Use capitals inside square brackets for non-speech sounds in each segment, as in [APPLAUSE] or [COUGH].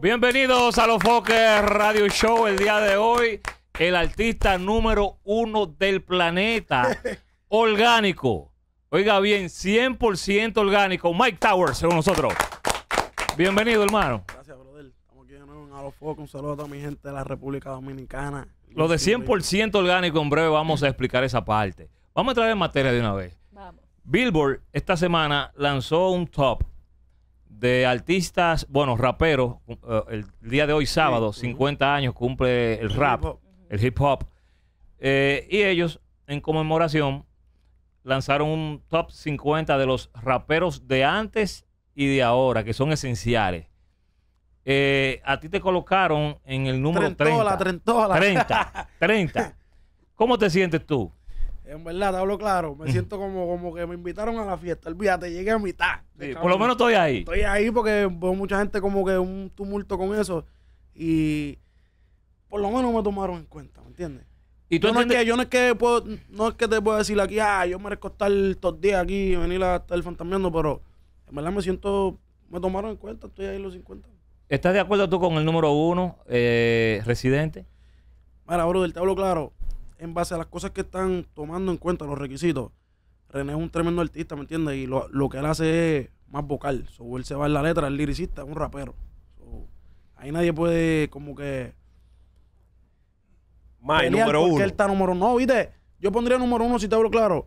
Bienvenidos a los Foques Radio Show. El día de hoy, el artista número uno del planeta, [LAUGHS] orgánico. Oiga bien, 100% orgánico. Mike Towers según nosotros. Bienvenido, hermano. Gracias, brother. Estamos aquí en A los Un saludo a toda mi gente de la República Dominicana. Lo de 100% orgánico, en breve vamos a explicar esa parte. Vamos a traer en materia de una vez. Billboard esta semana lanzó un top de artistas, bueno, raperos. Eh, el día de hoy, sábado, 50 años, cumple el rap, el hip hop. Eh, y ellos, en conmemoración, lanzaron un top 50 de los raperos de antes y de ahora, que son esenciales. Eh, a ti te colocaron en el número trentola, 30. 30. 30. ¿Cómo te sientes tú? En verdad, te hablo claro. Me siento como, como que me invitaron a la fiesta. el Olvídate, llegué a mitad. por lo menos estoy ahí. Estoy ahí porque veo mucha gente como que un tumulto con eso. Y por lo menos me tomaron en cuenta, ¿me entiendes? ¿Y tú yo, no es que, yo no que no es que te puedo decir aquí, ah, yo merezco estar estos días aquí y venir a estar fantameando, pero en verdad me siento, me tomaron en cuenta, estoy ahí los 50. ¿Estás de acuerdo tú con el número uno, eh, residente? Mira, brother, te hablo claro en base a las cosas que están tomando en cuenta, los requisitos, René es un tremendo artista, ¿me entiendes? Y lo, que él hace es más vocal. So, él se va en la letra, el liricista, es un rapero. ahí nadie puede como que... Más, número uno. él está número uno. No, viste, yo pondría número uno, si te hablo claro,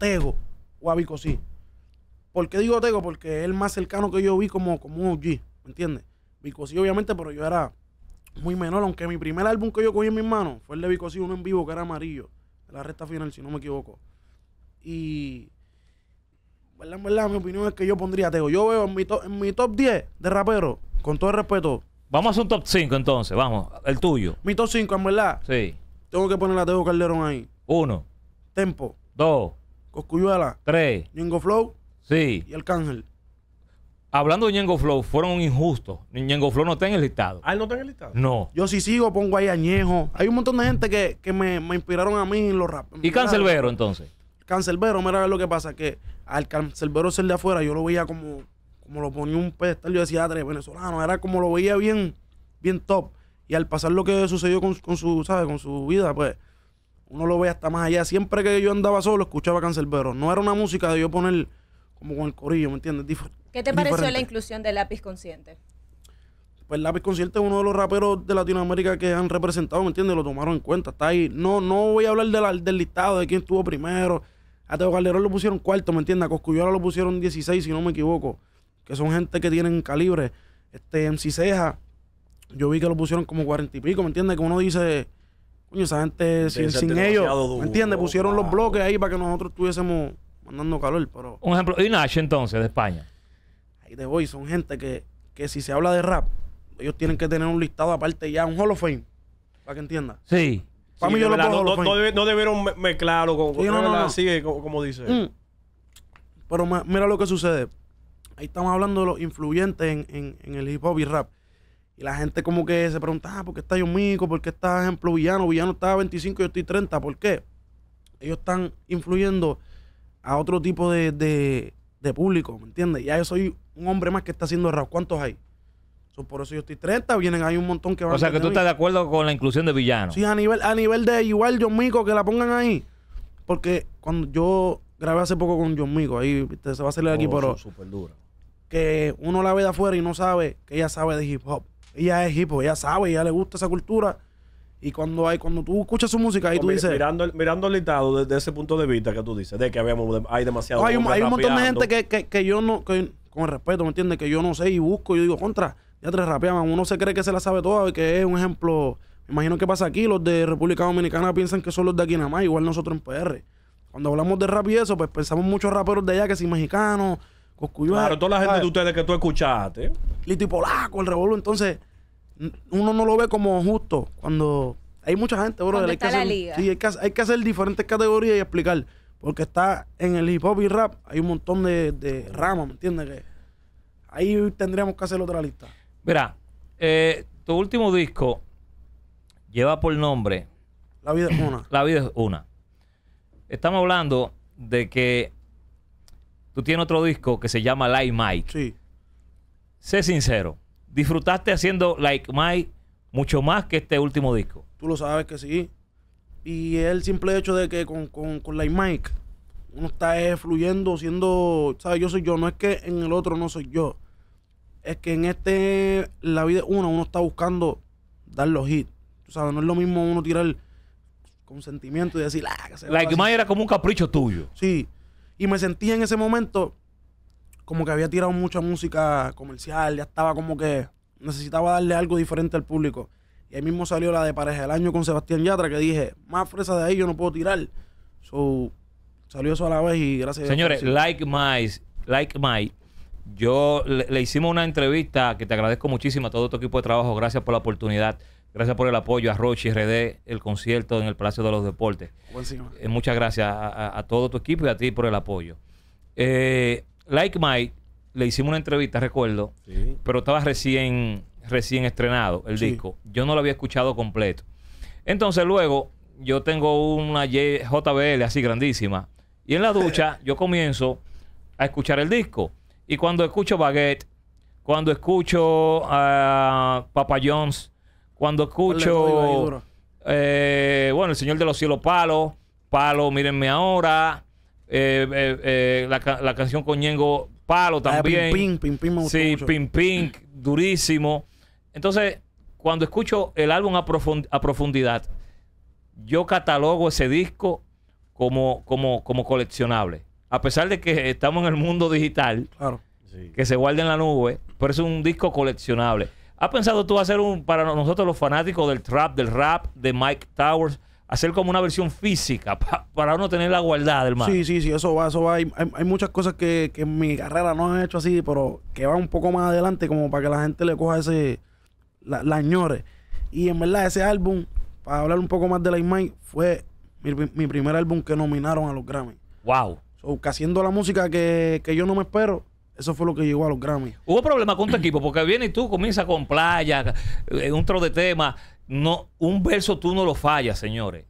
Tego o a Vicosí. ¿Por qué digo Tego? Porque es el más cercano que yo vi como, como un OG, ¿me entiendes? Vicosí obviamente, pero yo era muy menor, aunque mi primer álbum que yo cogí en mis manos fue el de Vico uno en vivo, que era amarillo, la recta final, si no me equivoco. Y, verdad, verdad, mi opinión es que yo pondría Tego. Yo veo en mi, top, en mi top 10 de rapero, con todo el respeto. Vamos a hacer un top 5 entonces, vamos, el tuyo. Mi top 5, en verdad. Sí. Tengo que poner a Tego Calderón ahí. Uno. Tempo. Dos. Coscuyuela. Tres. Jingo Flow. Sí. Y Arcángel hablando de Ñengo Flow, fueron injustos. Ñengo Flow no está en el listado. Ah, él no está en el listado. No. Yo sí sigo, pongo ahí añejo. Hay un montón de gente que, me, inspiraron a mí en los rap. ¿Y Cancelbero entonces? Cancelbero, mira lo que pasa, que al Cancelbero ser de afuera, yo lo veía como, como lo ponía un pedestal, yo decía, tres venezolano, era como lo veía bien, bien top. Y al pasar lo que sucedió con, con su, ¿sabes? Con su vida, pues, uno lo ve hasta más allá. Siempre que yo andaba solo, escuchaba Cancelbero. No era una música de yo poner como con el corillo, ¿me entiendes? ¿Qué te pareció la inclusión de Lápiz Consciente? Pues Lápiz Consciente es uno de los raperos de Latinoamérica que han representado, ¿me entiendes? Lo tomaron en cuenta, está ahí. No, no voy a hablar del listado, de quién estuvo primero. A Teo Calderón lo pusieron cuarto, ¿me entiendes? A Coscuyola lo pusieron 16, si no me equivoco. Que son gente que tienen calibre. Este, MC Ceja, yo vi que lo pusieron como cuarenta y pico, ¿me entiendes? Que uno dice, coño, esa gente sin, ellos, ¿me entiendes? Pusieron los bloques ahí para que nosotros estuviésemos mandando calor, pero... Un ejemplo, y entonces, de España ahí de hoy son gente que, si se habla de rap, ellos tienen que tener un listado aparte ya, un Hall of Fame, para que entienda. Sí. Para mí no, no, debieron mezclarlo con, sí, no, no, Así como, como, dice. Mm. Pero mira lo que sucede. Ahí estamos hablando de los influyentes en, el hip hop y rap. Y la gente como que se pregunta, ah, ¿por qué está yo Mico? ¿Por qué está, ejemplo, Villano? Villano estaba 25 y yo estoy 30. ¿Por qué? Ellos están influyendo a otro tipo de, de público, ¿me entiendes? Ya yo soy un hombre más que está haciendo rap. ¿Cuántos hay? por eso yo estoy 30, vienen ahí un montón que van O sea, que tú estás de acuerdo con la inclusión de villanos. Sí, a nivel, a nivel de igual John Mico, que la pongan ahí. Porque cuando yo grabé hace poco con John Mico, ahí se va a salir aquí, por... Oh, pero. dura. Que uno la ve de afuera y no sabe que ella sabe de hip hop. Ella es hip hop, ella sabe, ella le gusta esa cultura. Y cuando hay, cuando tú escuchas su música ahí tú dices. Mirando, mirando el listado desde ese punto de vista que tú dices, de que hay demasiado. hay, un, hay un, montón de gente que, que, que yo no, con respeto, ¿me entiendes? Que yo no sé y busco, yo digo, contra, ya tres rapeaban. Uno se cree que se la sabe toda, que es un ejemplo. Me imagino que pasa aquí, los de República Dominicana piensan que son los de aquí nada más, igual nosotros en PR. Cuando hablamos de rap y eso, pues pensamos muchos raperos de allá que si mexicanos, cuyo Claro, toda la gente de ustedes que tú escuchaste. Listo y Polaco, el revólver. entonces uno no lo ve como justo cuando hay mucha gente, bro. Hay que, hacer, sí, hay que hacer diferentes categorías y explicar. Porque está en el hip hop y rap, hay un montón de, ramas, ¿me entiendes? Que ahí tendríamos que hacer otra lista. Mira, eh, tu último disco lleva por nombre... La vida es una. [CLEARS THROAT] La vida es una. Estamos hablando de que tú tienes otro disco que se llama Like Mike. Sí. Sé sincero, ¿disfrutaste haciendo Like Mike mucho más que este último disco? Tú lo sabes que sí. Y el simple hecho de que con, con, con la uno está eh, fluyendo, siendo, ¿sabes? Yo soy yo, no es que en el otro no soy yo. Es que en este, la vida uno, uno está buscando dar los hits. ¿Tú sabes? No es lo mismo uno tirar con sentimiento y decir, ah, que Mike era como un capricho tuyo. Sí. Y me sentí en ese momento como que había tirado mucha música comercial, ya estaba como que necesitaba darle algo diferente al público. Y ahí mismo salió la de pareja del año con Sebastián Yatra, que dije, más fresa de ahí yo no puedo tirar. So, salió eso a la vez y gracias Señores, a like my, like my. Yo le, hicimos una entrevista que te agradezco muchísimo a todo tu equipo de trabajo. Gracias por la oportunidad. Gracias por el apoyo a y RD, el concierto en el Palacio de los Deportes. Eh, muchas gracias a, todo tu equipo y a ti por el apoyo. Eh, like my le hicimos una entrevista, recuerdo, pero estaba recién recién estrenado el disco. Yo no lo había escuchado completo. Entonces luego yo tengo una JBL así grandísima. Y en la ducha [LAUGHS] yo comienzo a escuchar el disco. Y cuando escucho Baguette, cuando escucho a ah, Papa Jones, cuando escucho... Eh, bueno, El Señor de los Cielos Palo, Palo, mírenme ahora. Eh, eh, la, canción con Ñengo Palo ah, también. sí, pim pim durísimo. Entonces, cuando escucho el álbum a, profundidad, yo catalogo ese disco como, como, como coleccionable. A pesar de que estamos en el mundo digital, que se guarda en la nube, pero es un disco coleccionable. ¿Has pensado tú hacer un, para nosotros los fanáticos del trap, del rap, de Mike Towers, hacer como una versión física para uno tener la guardada, hermano? Sí, sí, sí, eso va, eso va. Hay, hay, muchas cosas que, que, en mi carrera no han hecho así, pero que van un poco más adelante como para que la gente le coja ese, la, la Y en verdad, ese álbum, para hablar un poco más de la Mike, fue mi, primer álbum que nominaron a los Grammy. ¡Wow! haciendo la música que, yo no me espero, eso fue lo que llegó a los Grammy. Hubo problemas con tu equipo, porque viene y tú, comienzas con playa, eh, un tro de tema. No, un verso tú no lo fallas, señores.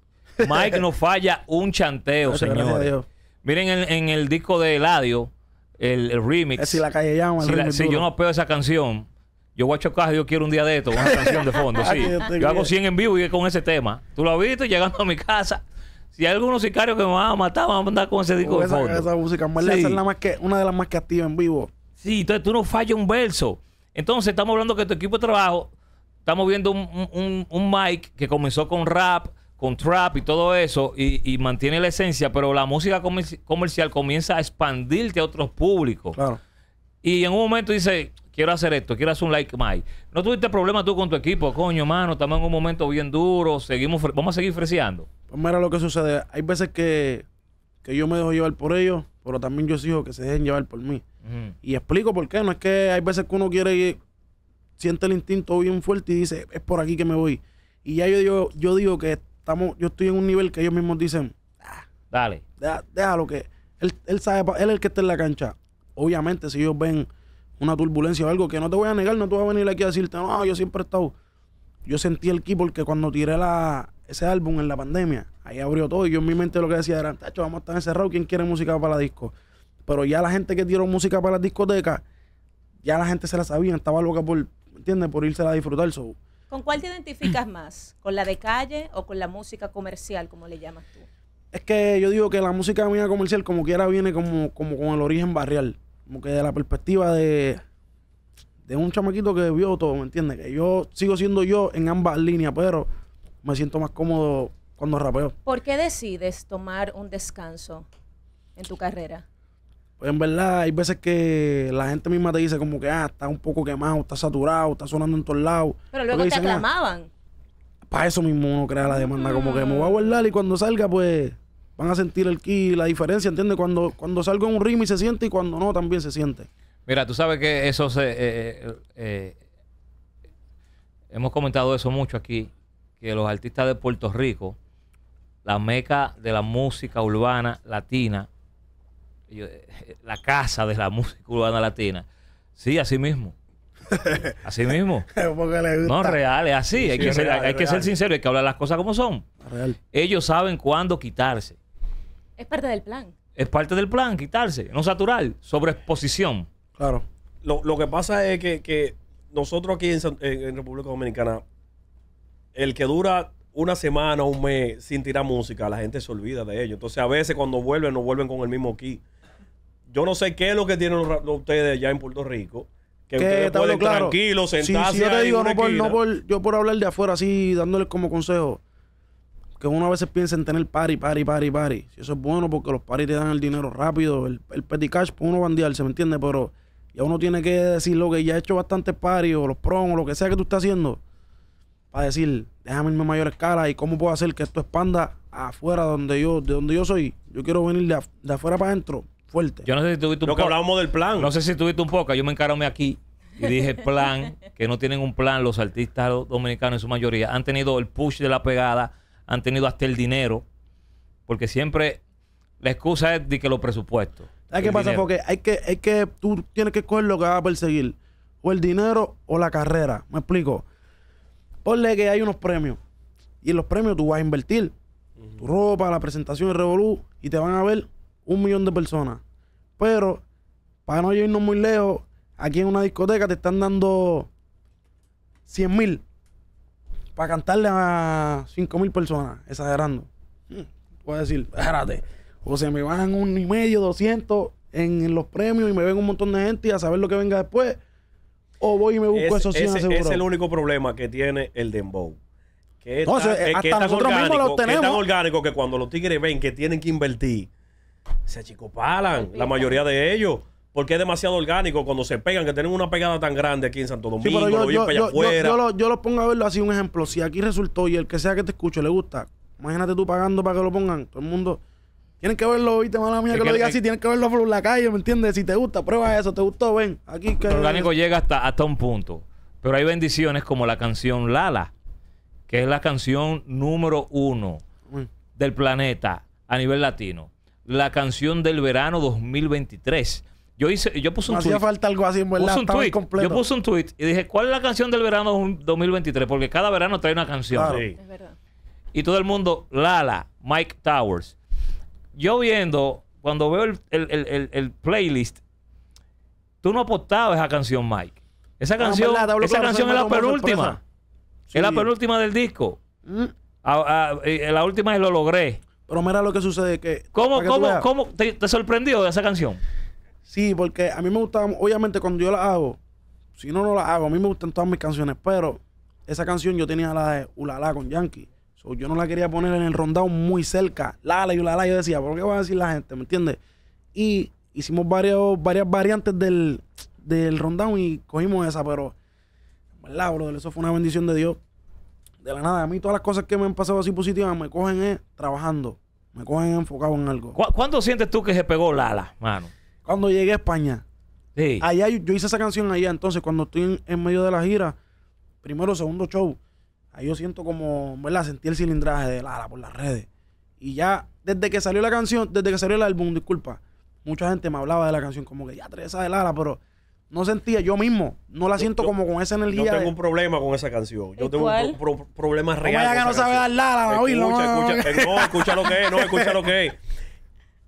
Mike no falla un chanteo, señores. Miren en, el disco de Eladio, el, remix. si la calle llama, si yo no pego esa canción, yo voy a chocar, yo quiero un día de esto, una [LAUGHS] canción de fondo, sí. yo hago 100 en vivo y con ese tema. Tú lo has visto llegando a mi casa. Si hay algunos sicarios que me van a matar, van a mandar con ese disco de fondo. Esa música, es más que, una de las más que activa en vivo. Sí, entonces tú no fallas un verso. Entonces estamos hablando que tu equipo de trabajo, estamos viendo un, un, mic que comenzó con rap, con trap y todo eso, y, mantiene la esencia, pero la música comercial comienza a expandirte a otros públicos. Claro. Y en un momento dice, quiero hacer esto, quiero hacer un like más. ¿No tuviste problema tú con tu equipo? Coño, mano, estamos en un momento bien duro, seguimos vamos a seguir freseando. Pues mira lo que sucede. Hay veces que, yo me dejo llevar por ellos, pero también yo exijo que se dejen llevar por mí. Y explico por qué. No es que hay veces que uno quiere ir, siente el instinto bien fuerte y dice, es por aquí que me voy. Y ya yo digo, yo digo que estamos, yo estoy en un nivel que ellos mismos dicen, ah, dale. Deja, déjalo que él, él sabe, él es el que está en la cancha. Obviamente, si ellos ven una turbulencia o algo, que no te voy a negar, no te voy a venir aquí a decirte, no, yo siempre he estado. Yo sentí el ki porque cuando tiré la, ese álbum en la pandemia, ahí abrió todo y yo en mi mente lo que decía era, tacho, vamos a estar encerrados, ¿quién quiere música para la disco? Pero ya la gente que tiró música para las discotecas, ya la gente se la sabía, estaba loca por, ¿entiendes? Por irse a disfrutar. ¿Con cuál te identificas más? ¿Con la de calle o con la música comercial, como le llamas tú? Es que yo digo que la música mía comercial, como quiera, viene como, como con el origen barrial como que de la perspectiva de, de un chamaquito que vio todo, ¿me entiendes? Que yo sigo siendo yo en ambas líneas, pero me siento más cómodo cuando rapeo. ¿Por qué decides tomar un descanso en tu carrera? Pues en verdad hay veces que la gente misma te dice como que, ah, está un poco quemado, está saturado, está sonando en todos lados. Pero luego te aclamaban. para eso mismo uno crea la demanda, como que me voy a mm. guardar y cuando salga, pues van a sentir el ki, la diferencia, ¿entiendes? Cuando, cuando salgo en un ritmo y se siente y cuando no también se siente. Mira, tú sabes que eso se... Eh, eh, eh, hemos comentado eso mucho aquí, que los artistas de Puerto Rico, la meca de la música urbana latina, la casa de la [LAUGHS] música urbana latina, sí, así mismo. Así mismo. [LAUGHS] no, real, es así. hay, que, ser, hay que sincero, hay que hablar las cosas como son. Ellos saben cuándo quitarse. Es parte del plan. Es parte del plan, quitarse, no saturar, sobreexposición. Claro. Lo, que pasa es que, nosotros aquí en, República Dominicana, el que dura una semana, o un mes sin tirar música, la gente se olvida de ello. Entonces a veces cuando vuelven, no vuelven con el mismo kit. Yo no sé qué es lo que tienen ustedes allá en Puerto Rico. Que, ustedes pueden claro. tranquilos, sentarse. Sí, yo te digo, no por, no yo por hablar de afuera así, dándole como consejo que uno a veces piensa en tener pari, pari, pari, pari. Si eso es bueno porque los paris te dan el dinero rápido, el, el petty cash, pues uno se ¿me entiende Pero ya uno tiene que decir lo que ya ha hecho bastantes pari o los prom o lo que sea que tú estás haciendo para decir, déjame irme a mayor escala y cómo puedo hacer que esto expanda afuera donde yo, de donde yo soy. Yo quiero venir de, afuera para adentro fuerte. Yo no sé si tuviste un poco. hablábamos del plan. No sé si tuviste un poco. Yo me encaramé aquí y dije [LAUGHS] plan, que no tienen un plan. Los artistas dominicanos en su mayoría han tenido el push de la pegada han tenido hasta el dinero, porque siempre la excusa es de que los presupuestos. Hay qué pasa? Porque hay que, hay que, tú tienes que escoger lo que vas a perseguir. O el dinero o la carrera. Me explico. Ponle que hay unos premios. Y en los premios tú vas a invertir. Tu ropa, la presentación de Revolú. Y te van a ver un millón de personas. Pero, para no irnos muy lejos, aquí en una discoteca te están dando 100 mil para cantarle a mil personas, exagerando. Hmm, puedo decir, espérate, o sea me bajan un y medio, 200 en los premios y me ven un montón de gente a saber lo que venga después, o voy y me busco es, eso ese, Es el único problema que tiene el Dembow. Que eh, es, tan, orgánico, que es tan que cuando los tigres ven que tienen que invertir, se achicopalan, la mayoría de ellos porque es demasiado orgánico cuando se pegan, que tienen una pegada tan grande aquí en Santo Domingo, yo, lo yo, para afuera. Yo, pongo a verlo así, un ejemplo. Si aquí resultó y el que sea que te escuche le gusta, imagínate tú pagando para que lo pongan. Todo el mundo. Tienen que verlo, viste, mala mía, que, lo diga así. Tienen que verlo por la calle, ¿me entiendes? Si te gusta, prueba eso. ¿Te gustó? Ven. Aquí que... El orgánico llega hasta, hasta un punto. Pero hay bendiciones como la canción Lala, que es la canción número uno del planeta a nivel latino. La canción del verano 2023 yo hice, yo puse un tweet. hacía falta algo así, en Yo puse un tweet y dije, ¿cuál es la canción del verano 2023? Porque cada verano trae una canción. Y todo el mundo, Lala, Mike Towers. Yo viendo, cuando veo el, playlist, tú no apostabas a esa canción, Mike. Esa ah, canción, esa canción es la penúltima. Es la penúltima del disco. Mm. Eh, la última es Lo Logré. Pero mira lo que sucede que... ¿Cómo, cómo, cómo te, te sorprendió de esa canción? Sí, porque a mí me gustaba, obviamente cuando yo la hago, si no, no la hago. A mí me gustan todas mis canciones, pero esa canción yo tenía la de Ulala con Yankee. yo no la quería poner en el rondao muy cerca. Lala y Ulala, yo decía, ¿por qué va a decir la gente? ¿Me entiendes? Y hicimos varios, varias variantes del, del rondao y cogimos esa, pero, ¿verdad, brother? Eso fue una bendición de Dios. De la nada, a mí todas las cosas que me han pasado así positivas me cogen eh, trabajando, me cogen enfocado en algo. ¿Cuánto ¿Cuándo sientes tú que se pegó Lala, mano? Cuando llegué a España, allá yo, hice esa canción allá. Entonces, cuando estoy en, medio de la gira, primero, segundo show, ahí yo siento como, ¿verdad? Sentí el cilindraje de Lala por las redes. Y ya, desde que salió la canción, desde que salió el álbum, disculpa, mucha gente me hablaba de la canción, como que ya esa de Lala, pero no sentía yo mismo. No la siento como con esa energía. Yo tengo un problema con esa canción. Yo tengo un problema real. Con que no sabe dar Lara, escucha, escucha, eh, no, escucha lo que es, no, escucha lo que es.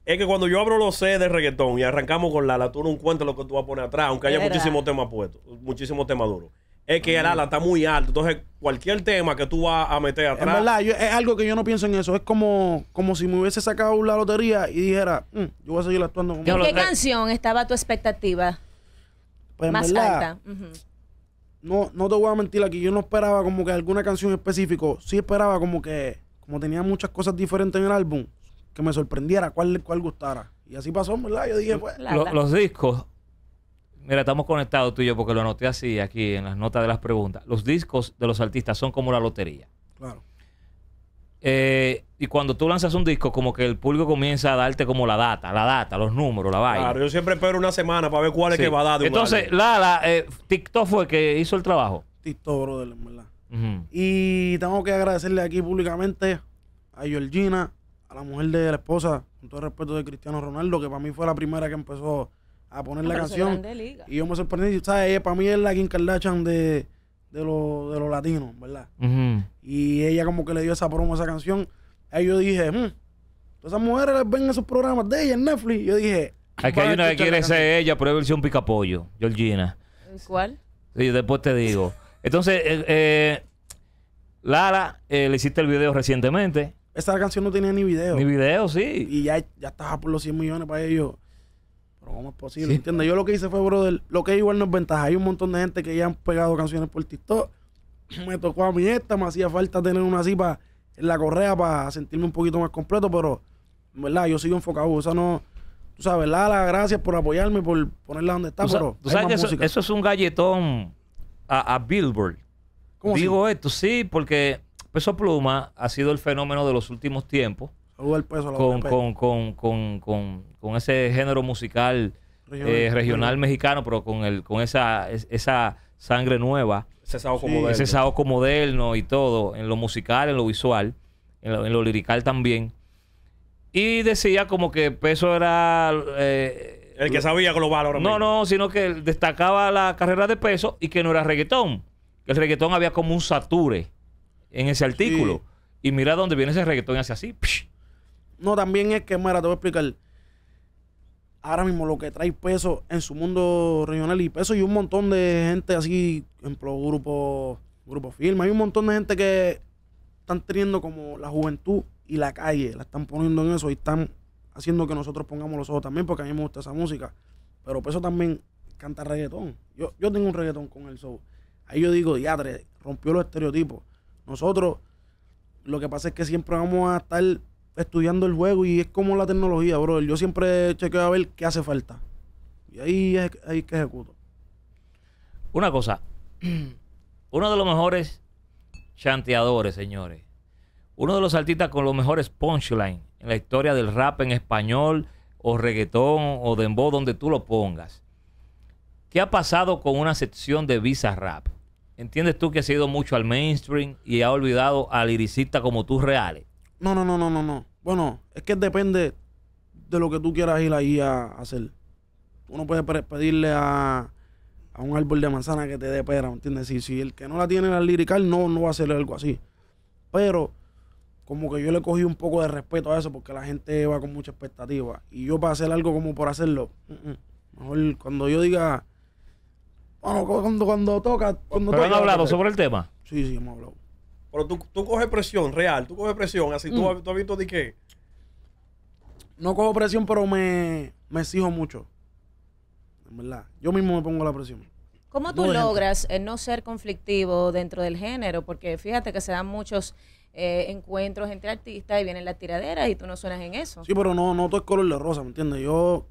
Es que cuando yo abro los C de reggaetón y arrancamos con Lala, tú no encuentras lo que tú vas a poner atrás, aunque haya muchísimos temas puestos, muchísimos temas duros. Es que la el ala está muy alto, entonces cualquier tema que tú vas a meter atrás. verdad, es algo que yo no pienso en eso. Es como, como si me hubiese sacado una lotería y dijera, mm, yo voy a seguir actuando como. ¿Qué, ¿Qué canción estaba tu expectativa? Pues más alta. No, no te voy a mentir aquí. Yo no esperaba como que alguna canción específica. Sí esperaba como que, como tenía muchas cosas diferentes en el álbum, me sorprendiera cuál, gustara. Y así pasó, Yo dije, pues. los discos. Mira, estamos conectados tú y yo porque lo anoté así aquí en las notas de las preguntas. Los discos de los artistas son como la lotería. Claro. Eh, y cuando tú lanzas un disco, como que el público comienza a darte como la data, la data, los números, la vaina. Claro, yo siempre espero una semana para ver cuál es que va a dar. Entonces, Lala, eh, TikTok fue que hizo el trabajo. TikTok, brother, verdad. Y tengo que agradecerle aquí públicamente a Georgina, a la mujer de la esposa, con todo respeto de Cristiano Ronaldo, que para mí fue la primera que empezó a poner la canción. Y yo me sorprendí, ¿sabes? Ella para mí es la Kim Kardashian de, de los de latinos, ¿verdad? Y ella como que le dio esa promo a esa canción. Ahí yo dije, mmm... todas esas mujeres ven esos programas de ella en Netflix. Yo dije... Es que hay una que quiere ser ella, pero es un picapollo, Georgina. ¿Cuál? Sí, después te digo. Entonces, eh, eh, Lara, eh, le hiciste el video recientemente. Esa canción no tenía ni video. Ni video, sí. Y ya, ya estaba por los 100 millones para ellos. Pero ¿cómo es posible? Yo lo que hice fue, brother, lo que igual no es ventaja. Hay un montón de gente que ya han pegado canciones por TikTok. [CLEARS THROAT] Me tocó a mí esta, me hacía falta tener una así para en la correa para sentirme un poquito más completo, pero, ¿verdad? Yo sigo enfocado. O sea, no, tú sabes, la, la gracias por apoyarme, por ponerla donde está, pero. Tú sabes que eso, es un galletón a, Billboard. ¿Cómo Digo esto, sí, porque Peso Pluma ha sido el fenómeno de los últimos tiempos. con, ese género musical eh, regional, mexicano, pero con el, con esa, esa sangre nueva. Ese saoco moderno. y todo, en lo musical, en lo visual, en lo, lirical también. Y decía como que Peso era... Eh, el que sabía global ahora No, no, sino que destacaba la carrera de Peso y que no era reggaetón. Que el reggaetón había como un sature en ese artículo. Y mira dónde viene ese reggaetón y así. No, también es que, mira, te voy a explicar. Ahora mismo lo que trae peso en su mundo regional y peso y un montón de gente así, por ejemplo, grupo, grupo firma. Hay un montón de gente que están teniendo como la juventud y la calle, la están poniendo en eso y están haciendo que nosotros pongamos los ojos también, porque a mí me gusta esa música. Pero peso también canta reggaetón. Yo, yo tengo un reggaetón con el show. Ahí yo digo, diadre, rompió los estereotipos. Nosotros, lo que pasa es que siempre vamos a estar estudiando el juego y es como la tecnología, bro. Yo siempre chequeo a ver qué hace falta. Y ahí es que ejecuto. Una cosa. [CLEARS THROAT] Uno de los mejores chanteadores, señores. Uno de los artistas con los mejores punchline en la historia del rap en español o reggaetón o dembow, donde tú lo pongas. ¿Qué ha pasado con una sección de Visa Rap? ¿Entiendes tú que se ha ido mucho al mainstream y ha olvidado a liricistas como tú reales? No, no, no, no, no, no. Bueno, es que depende de lo que tú quieras ir ahí a, hacer. Tú no puedes pedirle a, un árbol de manzana que te dé pera, ¿entiendes? Si, si el que no la tiene la lirical no, no va a hacer algo así. Pero como que yo le cogí un poco de respeto a eso porque la gente va con mucha expectativa. Y yo para hacer algo como por hacerlo, mm, mm. mejor cuando yo diga bueno, cuando, cuando toca. Cuando ¿Pero han hablado sobre el tema? Sí, sí, hemos hablado. Pero tú, tú coges presión real, tú coges presión, así mm. tú, has visto de qué. No cojo presión, pero me, me exijo mucho. En verdad. Yo mismo me pongo la presión. ¿Cómo tú logras eh, no ser conflictivo dentro del género? Porque fíjate que se dan muchos eh, encuentros entre artistas y vienen las tiraderas y tú no suenas en eso. Sí, pero no, no todo es color de rosa, ¿me entiendes? Yo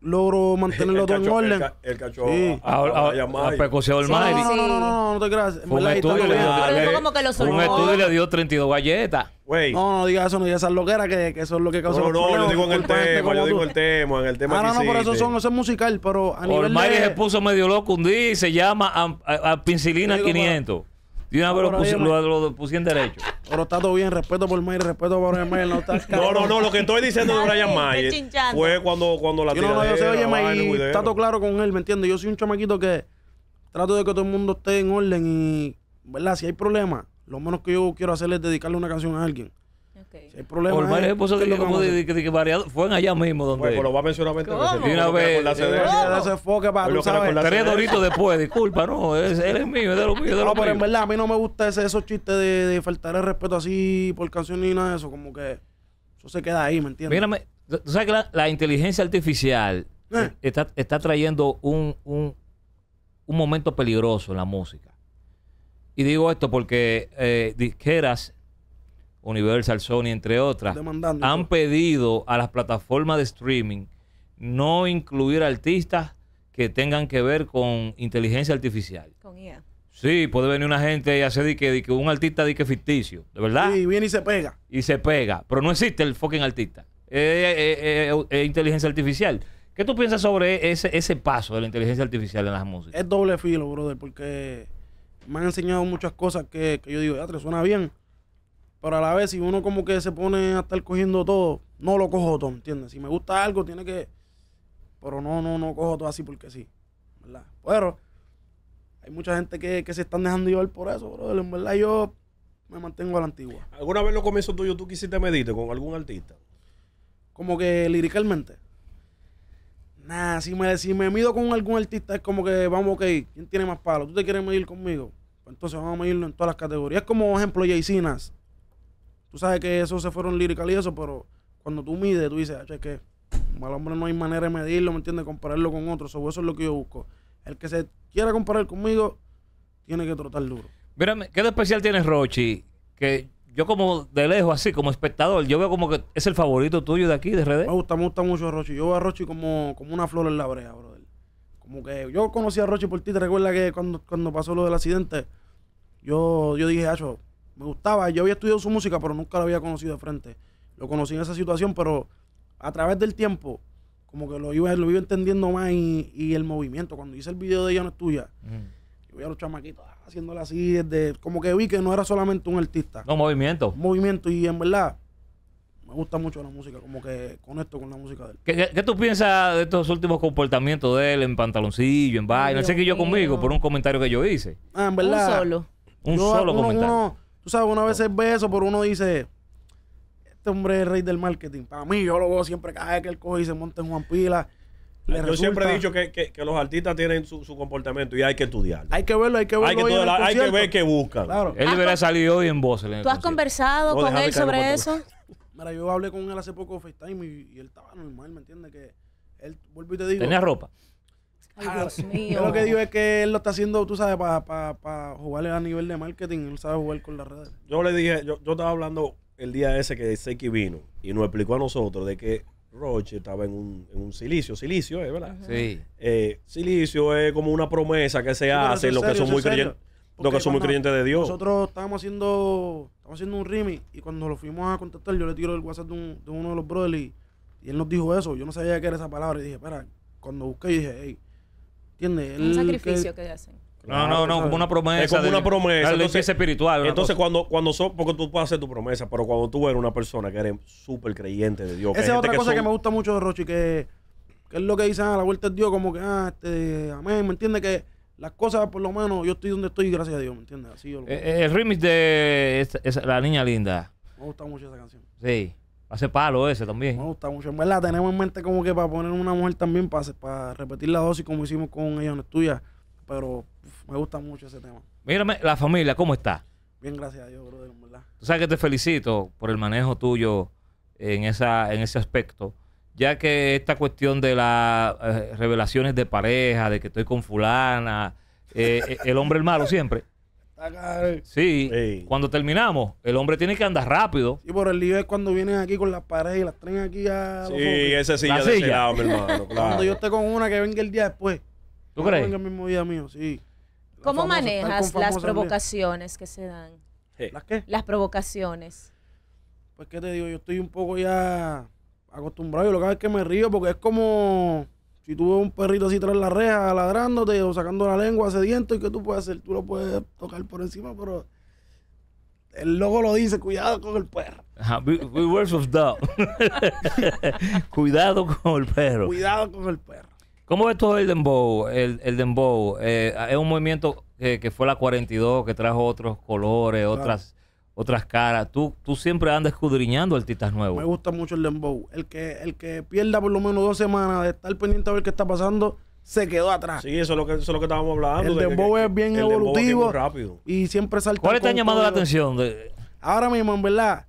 logro mantenerlo todo en orden. El, cachorro. Sí. A, el el No, no, no, no, no, te creas. Un estudio, le, dio 32 galletas. No, no digas eso, no digas esas loqueras que, que eso es lo que causó. No, no, yo digo en el tema, yo digo el tema, en el tema. Ah, no, no, por eso son, eso es musical, pero a nivel. se puso medio loco un día y se llama a Pincilina 500. De una lo, puse en derecho. Pero está todo bien, respeto por Mayer, respeto por Mayer. No, [LAUGHS] no, no, no, lo que estoy diciendo de Brian Mayer fue cuando, cuando la tiradera, yo no, yo sé, oye, Mayer, está todo claro con él, ¿me entiendes? Yo soy un chamaquito que trato de que todo el mundo esté en orden y, ¿verdad? Si hay problemas, lo menos que yo quiero hacer es dedicarle una canción a alguien. El problema Por varias eh, esposas lo que decir que fueron allá mismo donde. Bueno, pues, pues, lo va a mencionar 20 De una vez. Tres doritos después, disculpa, no. él es mío, es de los míos, No, pero en verdad a mí no me gusta ese, esos chistes de, faltar el respeto así por canción ni nada de eso. Como que eso se queda ahí, ¿me entiendes? Mírame, tú sabes que la, inteligencia artificial eh. está, está trayendo un, un, momento peligroso en la música. Y digo esto porque eh, disqueras Universal, Sony, entre otras, han pedido a las plataformas de streaming no incluir artistas que tengan que ver con inteligencia artificial. Con IA. Sí, puede venir una gente y hacer que, que un artista de que ficticio, ¿de verdad? sí, viene y se pega. Y se pega, pero no existe el fucking artista. Es eh, eh, eh, inteligencia artificial. ¿Qué tú piensas sobre ese, ese paso de la inteligencia artificial en las músicas? Es doble filo, brother, porque me han enseñado muchas cosas que, que yo digo, ya, te suena bien, pero a la vez, si uno como que se pone a estar cogiendo todo, no lo cojo todo, ¿entiendes? Si me gusta algo, tiene que. Pero no, no, no cojo todo así porque sí. ¿Verdad? Pero hay mucha gente que, se están dejando llevar por eso, bro. En verdad, yo me mantengo a la antigua. ¿Alguna vez comienzo tú y tú quisiste medirte con algún artista? Como que liricalmente. Nah, si me, mido con algún artista es como que vamos, ok, ¿quién tiene más palo? ¿Tú te quieres medir conmigo? Pues entonces vamos a medirlo en todas las categorías. Es como, ejemplo, Jay Tú sabes que eso se fueron líricas y eso, pero cuando tú mides, tú dices, es que mal hombre no hay manera de medirlo, ¿me entiendes? Compararlo con otros. Eso, eso es lo que yo busco. El que se quiera comparar conmigo, tiene que trotar duro. Mírame, ¿qué de especial tienes, Rochi? Que yo como de lejos, así, como espectador, yo veo como que es el favorito tuyo de aquí, de RD. Me gusta, me gusta mucho Rochi. Yo veo a Rochi como, como una flor en la brea, brother. Como que yo conocí a Rochi por ti, te recuerda que cuando, pasó lo del accidente, yo, yo dije, Acho, me gustaba. Yo había estudiado su música, pero nunca lo había conocido de frente. Lo conocí en esa situación, pero a través del tiempo, como que lo iba, lo iba entendiendo más y, el movimiento. Cuando hice el video de Ella no es tuya, yo veía a los chamaquitos haciéndola así, desde, como que vi que no era solamente un artista. No, movimiento. Movimiento, y en verdad, me gusta mucho la música, como que conecto con la música de él. ¿Qué, tú piensas de estos últimos comportamientos de él en pantaloncillo, en vaina? sé qué yo conmigo por un comentario que yo hice. Ah, en verdad. Un solo. Un solo comentario. Tú sabes, una vez ve eso, pero uno dice, este hombre es el rey del marketing. Para mí, yo lo veo siempre cada vez que él coge y se monta en Juan Pila. yo siempre he dicho que, los artistas tienen su, comportamiento y hay que estudiarlo. Hay que verlo, hay que verlo. Hay que, hoy que ver qué buscan. Claro. Él ah, debería salir hoy en voz. ¿Tú has conversado con él sobre eso? [LAUGHS] Mira, yo hablé con él hace poco FaceTime y, y él estaba normal, ¿me entiendes? Que él, vuelvo y te digo. ¿Tenía ropa? Dios mío. Yo lo que digo es que él lo está haciendo, tú sabes, para jugarle jugarle a nivel de marketing. Él sabe jugar con las redes. Yo le dije, yo, yo estaba hablando el día ese que Seki vino y nos explicó a nosotros de que Roche estaba en un, en un silicio. Silicio es, ¿verdad? Sí. Eh, silicio es como una promesa que se hace, en lo que son muy creyentes. lo que son muy creyentes de Dios. Nosotros estábamos haciendo, estábamos haciendo un remix y cuando lo fuimos a contestar yo le tiro el WhatsApp de, un, de uno de los brothers y, él nos dijo eso. Yo no sabía qué era esa palabra y dije, espera, cuando busqué dije, hey, ¿Entiendes? Un sacrificio que, hacen. No, no, no, como una promesa. Es como una promesa. entonces, espiritual. Entonces, cuando, cuando son, porque tú puedes hacer tu promesa, pero cuando tú eres una persona que eres súper creyente de Dios. Esa es otra cosa que me gusta mucho de Rochi, que, es lo que dice, a ah, la vuelta de Dios, como que, ah, este, amén, ¿me entiendes? Que las cosas, por lo menos, yo estoy donde estoy, gracias a Dios, ¿me entiendes? Así eh, eh, el remix de La Niña Linda. Me gusta mucho esa canción. Sí. Hace palo ese también. Me gusta mucho. En verdad, tenemos en mente como que para poner una mujer también, para, para repetir la dosis como hicimos con ella no tuya. Pero me gusta mucho ese tema. Mírame, la familia, ¿cómo está? Bien, gracias a Dios, brother, verdad. Tú sabes que te felicito por el manejo tuyo en, esa, en ese aspecto. Ya que esta cuestión de las eh, revelaciones de pareja, de que estoy con fulana, eh, eh, el hombre el malo siempre. Sí. Cuando terminamos, el hombre tiene que andar rápido. Y sí, por el lío es cuando vienen aquí con las paredes y las traen aquí a. Sí, ese silla la mi hermano. [LAUGHS] Cuando yo esté con una que venga el día después. ¿Tú crees? Venga el mismo día mío, sí. ¿Cómo manejas las provocaciones que se dan? ¿Las qué? Las provocaciones. Pues, ¿qué te digo? Yo estoy un poco ya acostumbrado. y lo que hago es que me río porque es como. Si tú ves un perrito así tras la reja ladrándote o sacando la lengua sediento, ¿y qué tú puedes hacer? Tú lo puedes tocar por encima, pero el logo lo dice, cuidado con el perro. of [LAUGHS] cuidado con el perro. Cuidado con el perro. ¿Cómo ves todo el dembow? El, el dembow eh, es un movimiento que fue la 42, que trajo otros colores, otras otras caras. Tú, tú siempre andas escudriñando artistas nuevos. Me gusta mucho el dembow. El que, el que pierda por lo menos dos semanas de estar pendiente a ver qué está pasando, se quedó atrás. Sí, eso es lo que, eso es lo que estábamos hablando. El dembow es bien evolutivo. Y siempre salta. ¿Cuál te han llamado la atención? Ahora mismo, en verdad.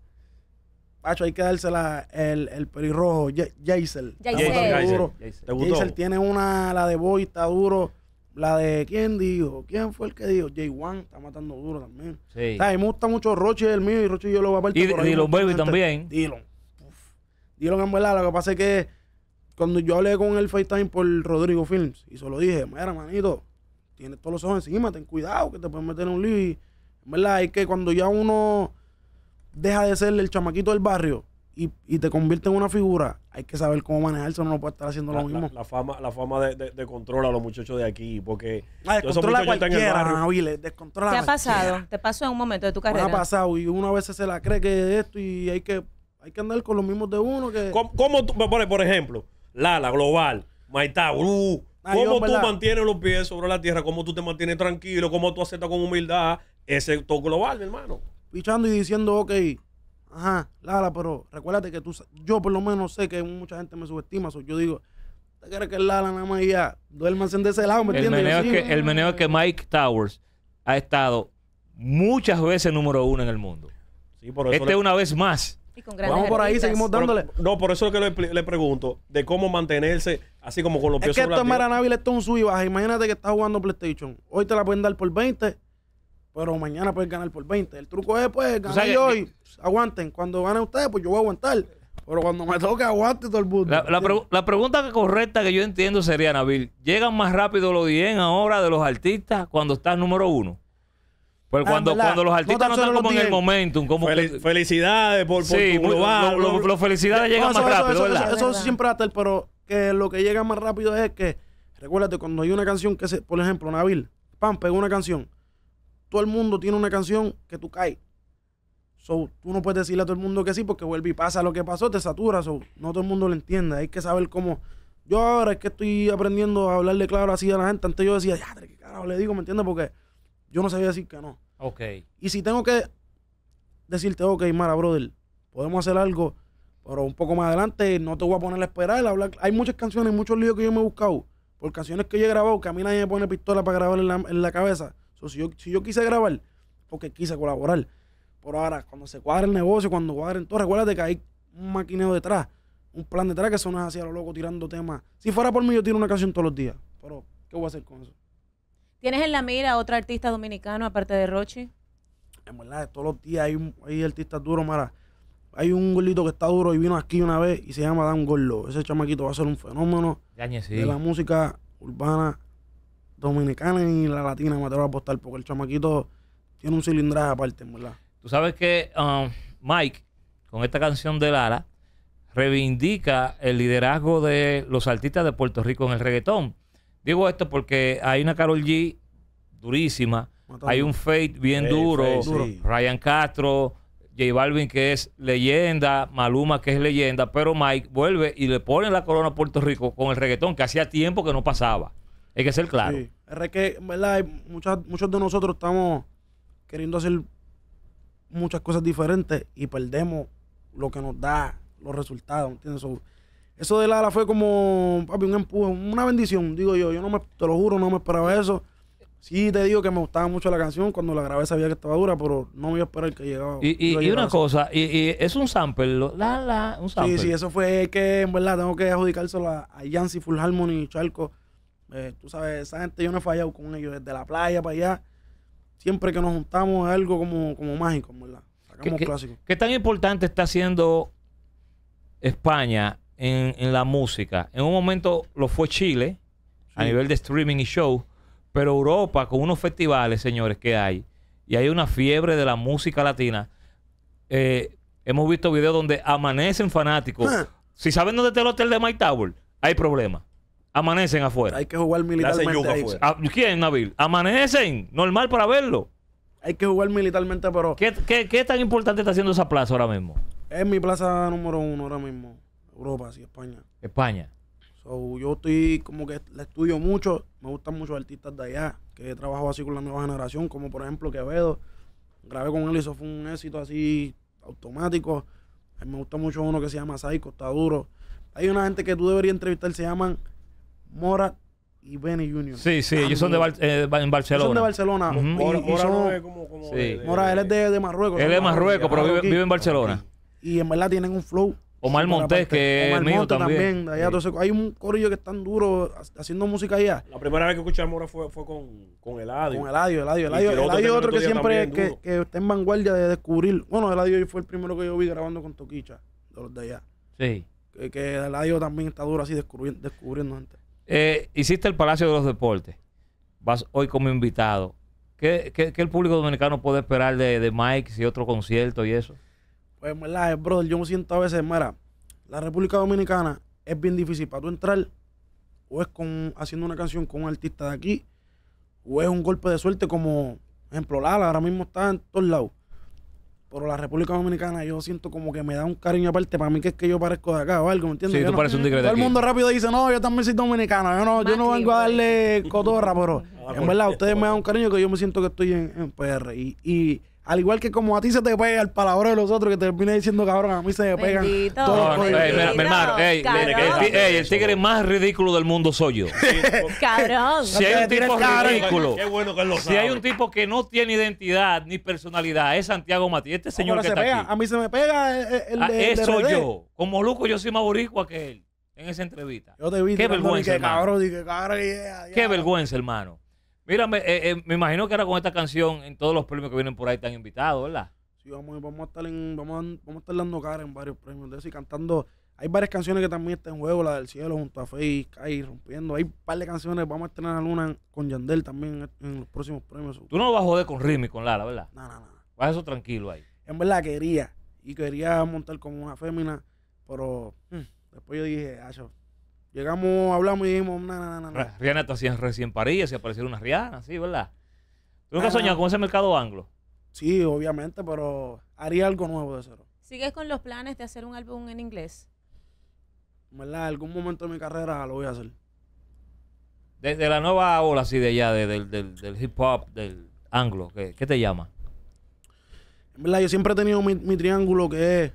Pacho, hay que dársela el, el pelirrojo, Jaisel. Jaisel. tiene una, la de Boy, está duro. La de quién dijo, quién fue el que dijo, Jay Wan está matando duro también. Sí. me gusta mucho Roche, el mío, y Roche yo lo voy a partir. Y Dylan Baby este- también. Dylan. Dylan en verdad, lo que pasa es que cuando yo hablé con el FaceTime por Rodrigo Films y se lo dije, mira, manito, tienes todos los ojos encima, ten cuidado que te pueden meter en un lío. en verdad es que cuando ya uno deja de ser el chamaquito del barrio y, te convierte en una figura, hay que saber cómo manejarse, no puede estar haciendo lo mismo. La, fama, la fama de, de, control a los muchachos de aquí, porque la ah, descontrola cualquiera, descontrola ¿Te ha pasado? ¿Te pasó en un momento de tu carrera? Te ha pasado y una vez se la cree que esto y hay que, hay que andar con los mismos de uno que... ¿Cómo, por ejemplo, Lala, Global, Maitá, uh, ¿Cómo tú mantienes los pies sobre la tierra? ¿Cómo tú te mantienes tranquilo? ¿Cómo tú aceptas con humildad ese top global, mi hermano? Pichando y diciendo, ok, ajá, Lala, pero recuérdate que tú, yo por lo menos sé que mucha gente me subestima, yo digo, ¿te crees que Lala nada más ya? Duérmanse en ese lado, ¿me el Meneo es que, el meneo es que Mike Towers ha estado muchas veces número uno en el mundo. este es una vez más. Vamos por ahí, seguimos dándole. no, por eso es que le, pregunto, de cómo mantenerse así como con los pies Es que esto es esto es un y baja. Imagínate que estás jugando PlayStation. Hoy te la pueden dar por 20, pero mañana puedes ganar por 20. El truco es, pues, ganar hoy. aguanten. Cuando ganen ustedes, pues yo voy a aguantar. Pero cuando me toque, aguante todo el mundo. La, pregunta correcta que yo entiendo sería, Nabil, ¿llegan más rápido los 10 ahora de los artistas cuando estás número uno? Pues ah, cuando, cuando los artistas no, están como en el momentum. Como Felicidades por, por sí, los felicidades llegan más rápido, eso, siempre va a pero que lo que llega más rápido es que, recuérdate, cuando hay una canción que, se, por ejemplo, Nabil, pam, pegó una canción todo el mundo tiene una canción que tú caes. So, tú no puedes decirle a todo el mundo que sí porque vuelve y pasa lo que pasó, te satura. So, no todo el mundo lo entiende. Hay que saber cómo. Yo ahora es que estoy aprendiendo a hablarle claro así a la gente. Antes yo decía, ya, ¿qué carajo le digo? ¿Me entiendes? Porque yo no sabía decir que no. Ok. Y si tengo que decirte, ok, Mara, brother, podemos hacer algo, pero un poco más adelante no te voy a poner a esperar. Hablar. Hay muchas canciones, muchos líos que yo me he buscado por canciones que yo he grabado que a mí nadie me pone pistola para grabar en la cabeza si, yo, quise grabar, porque quise colaborar. Pero ahora, cuando se cuadra el negocio, cuando cuadren todo, recuérdate que hay un maquineo detrás, un plan detrás que son así a lo loco tirando temas. Si fuera por mí, yo tiro una canción todos los días. Pero, ¿qué voy a hacer con eso? ¿Tienes en la mira otro artista dominicano aparte de Rochi? En verdad, todos los días hay, hay artistas duros, Mara. Hay un golito que está duro y vino aquí una vez y se llama Dan Gordo. Ese chamaquito va a ser un fenómeno de la música urbana dominicana y la latina me atrevo a apostar porque el chamaquito tiene un cilindraje aparte, ¿verdad? Tú sabes que um, Mike, con esta canción de Lara, reivindica el liderazgo de los artistas de Puerto Rico en el reggaetón. Digo esto porque hay una Carol G durísima, hay un Fate bien duro, Ryan Castro, J Balvin que es leyenda, Maluma que es leyenda, pero Mike vuelve y le pone la corona a Puerto Rico con el reggaetón que hacía tiempo que no pasaba. Hay que ser claro. Es que, ¿verdad? muchos de nosotros estamos queriendo hacer muchas cosas diferentes y perdemos lo que nos da los resultados, ¿entiendes? eso de Lala fue como, papi, un empuje, una bendición, digo yo. Yo no me, te lo juro, no me esperaba eso. Sí, te digo que me gustaba mucho la canción. Cuando la grabé sabía que estaba dura, pero no me iba a esperar que llegaba. Y, y, una cosa, y, es un sample, Sí, sí, eso fue que en verdad tengo que adjudicárselo a, a Yancy Full Harmony y Charco eh, tú sabes, esa gente yo no he fallado con ellos, desde la playa para allá. Siempre que nos juntamos es algo como, mágico, ¿verdad? Sacamos ¿Qué, ¿Qué tan importante está haciendo España en, la música? En un momento lo fue Chile, a nivel de streaming y show, pero Europa, con unos festivales, señores, que hay, y hay una fiebre de la música latina. Eh, hemos visto videos donde amanecen fanáticos. Ah. Si saben dónde está el hotel de My Tower, hay problema amanecen afuera. Hay que jugar militarmente. Ah, ¿Quién, Nabil? Amanecen, normal para verlo. Hay que jugar militarmente, pero. ¿Qué, tan importante está haciendo esa plaza ahora mismo? Es mi plaza número uno ahora mismo. Europa, sí, España. España. So, yo estoy como que la estudio mucho. Me gustan muchos artistas de allá que he trabajado así con la nueva generación, como por ejemplo Quevedo. Grabé con él y eso fue un éxito así automático. A mí me gusta mucho uno que se llama Saiko, está duro. Hay una gente que tú deberías entrevistar, se llaman Mora y Benny Junior. Sí, sí, ellos son de eh, en Barcelona. Son de Barcelona. Mora, él es de, de Marruecos. Él es de Marruecos, pero vive, en Barcelona. Y en verdad tienen un flow. Omar Montes, que es mío también. allá, entonces, hay un corillo que están duro haciendo música allá. La primera vez que escuché a Mora fue, fue con, con Eladio. Con Eladio, Eladio, Eladio. es otro que siempre que, que está en vanguardia de descubrir. Bueno, Eladio fue el primero que yo vi grabando con Toquicha, de los de allá. Sí. Que, que Eladio también está duro así descubriendo gente. Eh, hiciste el Palacio de los Deportes. Vas hoy como invitado. ¿Qué, el público dominicano puede esperar de, de Mike si otro concierto y eso? Pues, verdad, eh, brother, yo me siento a veces, mira, la República Dominicana es bien difícil para tú entrar o es con, haciendo una canción con un artista de aquí o es un golpe de suerte como, ejemplo, Lala ahora mismo está en todos lados. Pero la República Dominicana yo siento como que me da un cariño aparte para mí que es que yo parezco de acá o algo, ¿me entiendes? Sí, tú pareces un tigre Todo el mundo rápido dice, no, yo también soy dominicana, yo no, yo no vengo a darle cotorra, pero [LAUGHS] en verdad ustedes me dan un cariño que yo me siento que estoy en, PR. y al igual que como a ti se te pega el palabra de los otros que te termina diciendo cabrón, a mí se me pegan. Bendito, mi hermano, ey, el, tigre más ridículo del mundo soy yo. [LAUGHS] cabrón. Si hay un tipo ridículo, Qué bueno que lo si hay un tipo que no tiene identidad ni personalidad, es Santiago Matías. Este señor que está aquí. A mí se me pega el, ah, Eso yo. Como loco yo soy más boricua que él en esa entrevista. Yo te vi. Qué vergüenza, Qué vergüenza, hermano. Mira, eh, eh, me, imagino que ahora con esta canción, en todos los premios que vienen por ahí están invitado, ¿verdad? Sí, vamos, a estar en, vamos a, estar dando cara en varios premios de eso y cantando. Hay varias canciones que también están en juego, la del cielo junto a Facebook, Kai, rompiendo. Hay un par de canciones, vamos a estrenar a Luna con Yandel también en, los próximos premios. Tú no vas a joder con Rimi, con Lara, ¿verdad? No, no, no. Vas eso tranquilo ahí. En verdad quería, y quería montar con una fémina, pero hmm, después yo dije, ah, Llegamos, hablamos y dijimos, Riana Rihanna está recién París y aparecieron una Rihanna, sí, ¿verdad? ¿Tú nunca con ese mercado anglo? Sí, obviamente, pero haría algo nuevo de cero. ¿Sigues con los planes de hacer un álbum en inglés? ¿Verdad? Algún momento de mi carrera lo voy a hacer. Desde la nueva ola, así de allá, del, hip hop, del anglo, ¿qué, te llama? En verdad, yo siempre he tenido mi triángulo que es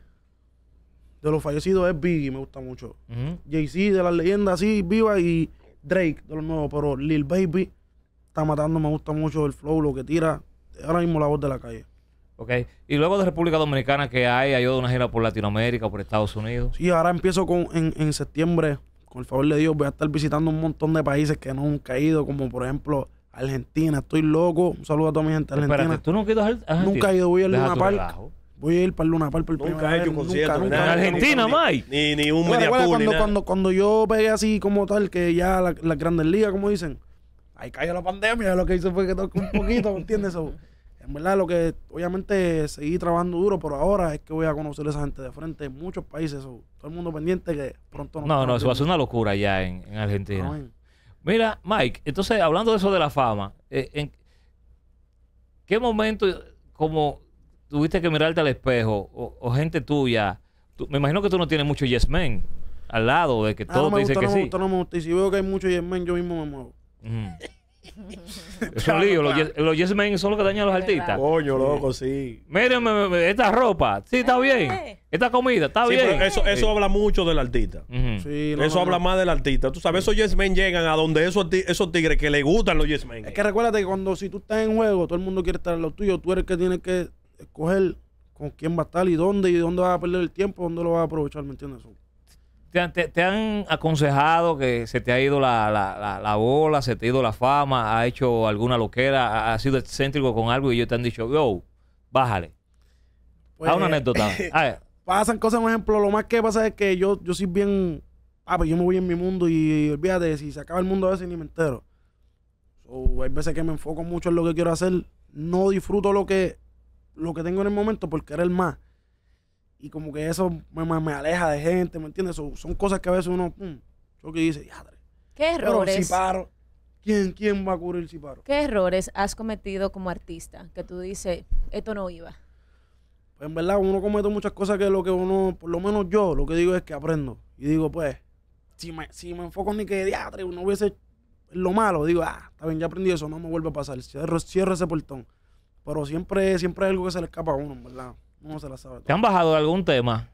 de los fallecidos es Biggie, me gusta mucho. Jay-Z, de las leyendas sí, viva, y Drake, de los nuevos, pero Lil Baby está matando, me gusta mucho el flow, lo que tira. Ahora mismo la voz de la calle. Ok. Y luego de República Dominicana, que hay? ¿Hay una gira por Latinoamérica, por Estados Unidos? Sí, ahora empiezo con, en, en septiembre. Con el favor de Dios, voy a estar visitando un montón de países que no he caído como por ejemplo Argentina. Estoy loco. Un saludo a toda mi gente argentina. ¿tú nunca has ido a Argentina? Nunca he ido. Voy a Voy a ir para Luna Park por primera Nunca he hecho concierto. En Argentina, Mike. Ni, ni un media cuando, cuando, yo pegué así como tal, que ya las la grandes ligas, como dicen, ahí cayó la pandemia, lo que hice fue que toque un [LAUGHS] poquito, entiendes? eso? en verdad, lo que obviamente seguí trabajando duro, pero ahora es que voy a conocer a esa gente de frente en muchos países. todo el mundo pendiente que pronto no No, no, eso va a ser una locura ya en, Argentina. Mira, Mike, entonces hablando de eso de la fama, eh, qué momento como tuviste que mirarte al espejo o, gente tuya, me imagino que tú no tienes mucho yes al lado de que ah, todo te dice que sí. no si veo que hay mucho yes yo mismo me muevo. es Los yes, son los que dañan a los artistas. Coño, loco, sí. Miren esta ropa. Sí, está eh, bien. Eh. Esta comida, está bien. eso, eso habla mucho del artista. eso habla más del artista. Tú sabes, esos yes llegan a donde esos, esos tigres que le gustan los yes Es que recuérdate que cuando si tú estás en juego, todo el mundo quiere estar en lo tuyo. Tú eres el que tienes que escoger con quién va a estar y dónde, y dónde va a perder el tiempo, dónde lo va a aprovechar, ¿me entiendes? ¿Te, te, han aconsejado que se te ha ido la, la, bola, se te ha ido la fama, ha hecho alguna loquera, ha, sido excéntrico con algo y ellos te han dicho, ¡go, bájale? a ah, pues, una eh, anécdota. [LAUGHS] Ah, eh. pasan cosas, por ejemplo, lo más que pasa es que yo, yo soy bien, ah, pues yo me voy en mi mundo y olvídate, si se acaba el mundo a veces ni me entero. hay veces que me enfoco mucho en lo que quiero hacer, no disfruto lo que lo que tengo en el momento por querer más. Y como que eso me, aleja de gente, ¿me entiendes? son cosas que a veces uno, yo mm, que dice, diadre. ¿Qué errores? si paro, ¿quién, va a cubrir si paro? ¿Qué errores has cometido como artista que tú dices, esto no iba? Pues en verdad uno comete muchas cosas que lo que uno, por lo menos yo, lo que digo es que aprendo. Y digo, pues, si me, si me enfoco ni que diadre, uno hubiese lo malo, digo, ah, está bien, ya aprendí eso, no me vuelve a pasar. Cierro, ese portón. Pero siempre, siempre hay algo que se le escapa a uno, ¿verdad? Uno se la sabe. ¿Te han bajado de algún tema?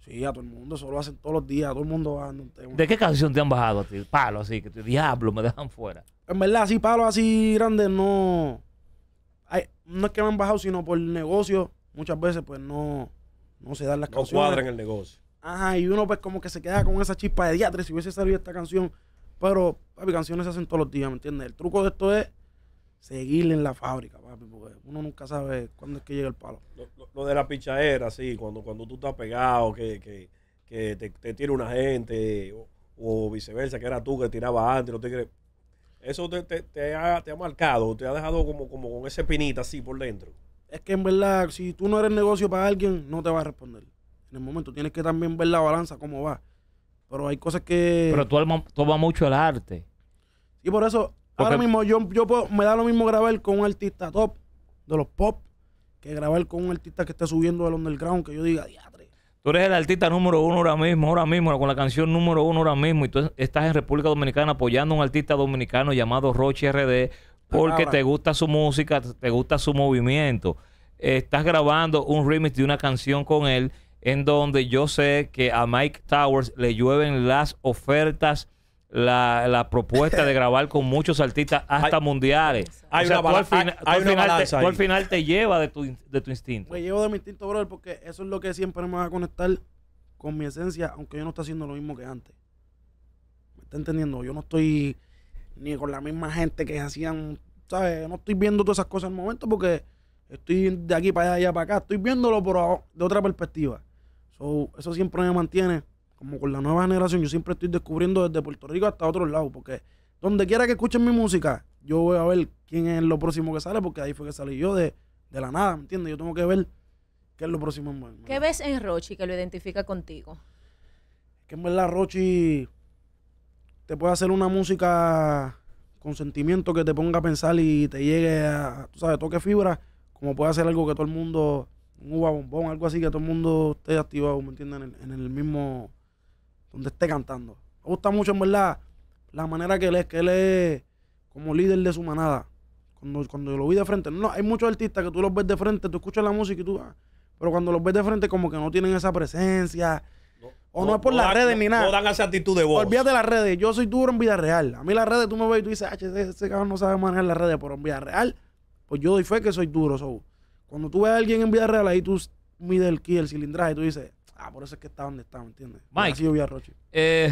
Sí, a todo el mundo, eso lo hacen todos los días, a todo el mundo anda un tema. ¿De qué canción te han bajado a ti? Palo así, que diablo, me dejan fuera. En verdad, sí. palos así grandes no. no es que me han bajado, sino por el negocio, muchas veces pues no, no se dan las canciones. No cuadran el negocio. Ajá, y uno pues como que se queda con esa chispa de diatre si hubiese salido esta canción. Pero, papi, canciones se hacen todos los días, ¿me entiendes? El truco de esto es seguirle en la fábrica porque uno nunca sabe cuándo es que llega el palo. Lo, de la pichadera, sí, cuando, cuando tú estás pegado, que, te, te tira una gente, o, viceversa, que era tú que tiraba antes, no te crees. Eso te, ha, marcado, te ha dejado como, como con ese pinita así por dentro. Es que en verdad, si tú no eres negocio para alguien, no te va a responder. En el momento tienes que también ver la balanza, cómo va. Pero hay cosas que... Pero tú, tú mucho el arte. Y por eso Ahora mismo yo, yo me da lo mismo grabar con un artista top de los pop que grabar con un artista que está subiendo del underground, que yo diga, diadre. Tú eres el artista número uno ahora mismo, ahora mismo, con la canción número uno ahora mismo, y tú estás en República Dominicana apoyando a un artista dominicano llamado Roche RD, porque te gusta su música, te gusta su movimiento. Estás grabando un remix de una canción con él, en donde yo sé que a Mike Towers le llueven las ofertas la, propuesta de [LAUGHS] grabar con muchos artistas hasta mundiales. Hay al, final, te, lleva de tu, de instinto. Me llevo de mi instinto, brother, porque eso es lo que siempre me va a conectar con mi esencia, aunque yo no esté haciendo lo mismo que antes. ¿Me está entendiendo? Yo no estoy ni con la misma gente que hacían, ¿sabes? No estoy viendo todas esas cosas al momento porque estoy de aquí para allá, allá para acá. Estoy viéndolo, pero de otra perspectiva. eso siempre me mantiene como con la nueva generación, yo siempre estoy descubriendo desde Puerto Rico hasta otros lados, porque donde quiera que escuchen mi música, yo voy a ver quién es lo próximo que sale, porque ahí fue que salí yo de, la nada, ¿me entiendes? Yo tengo que ver qué es lo próximo en ¿Qué ves en Rochi que lo identifica contigo? Que en verdad Rochi te puede hacer una música con sentimiento que te ponga a pensar y te llegue a, tú sabes, toque fibra, como puede hacer algo que todo el mundo, un uva bombón, algo así, que todo el mundo esté activado, ¿me entiendes? en en el mismo donde esté cantando. Me gusta mucho, en verdad, la manera que él es, que él es como líder de su manada. Cuando, cuando lo vi de frente, no, hay muchos artistas que tú los ves de frente, tú escuchas la música y tú, ah, pero cuando los ves de frente como que no tienen esa presencia. o no, es por las redes ni nada. No dan esa actitud de voz. Olvídate de las redes. Yo soy duro en vida real. A mí las redes, tú me ves y tú dices, ah, ese, cabrón no sabe manejar las redes, pero en vida real, pues yo doy fe que soy duro. So. Cuando tú ves a alguien en vida real, ahí tú mides el key, el cilindraje, y tú dices, Ah, por eso es que está donde está, entiendes? Mike, eh,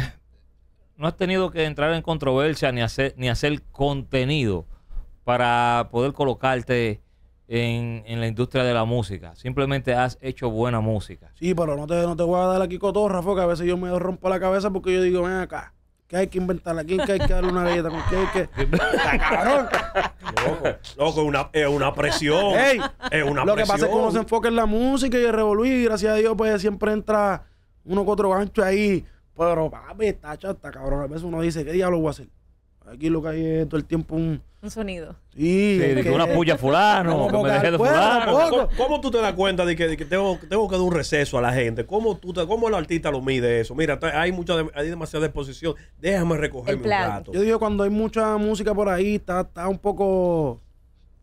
no has tenido que entrar en controversia ni hacer, ni hacer contenido para poder colocarte en, la industria de la música. Simplemente has hecho buena música. Sí, pero no te, no te voy a dar aquí cotorra, porque a veces yo me rompo la cabeza porque yo digo, ven acá que hay que inventar aquí, que hay que darle una galleta con hay que. [LAUGHS] ¡Cabrón! Loco, loco, una, es una presión. Ey, es una lo presión. Lo que pasa es que uno se enfoca en la música y el revoluir. gracias a Dios, pues siempre entra uno con otro gancho ahí. Pero papi, está chata, cabrón. A veces uno dice, ¿qué diablo voy a hacer? Aquí lo que hay es todo el tiempo un un sonido. Sí, una puya fulano, que me dejé de fulano. ¿Cómo, tú te das cuenta de que, tengo, que dar un receso a la gente? ¿Cómo, tú cómo el artista lo mide eso? Mira, hay, mucha, hay demasiada exposición. Déjame recoger un rato. Yo digo, cuando hay mucha música por ahí, está, está un poco...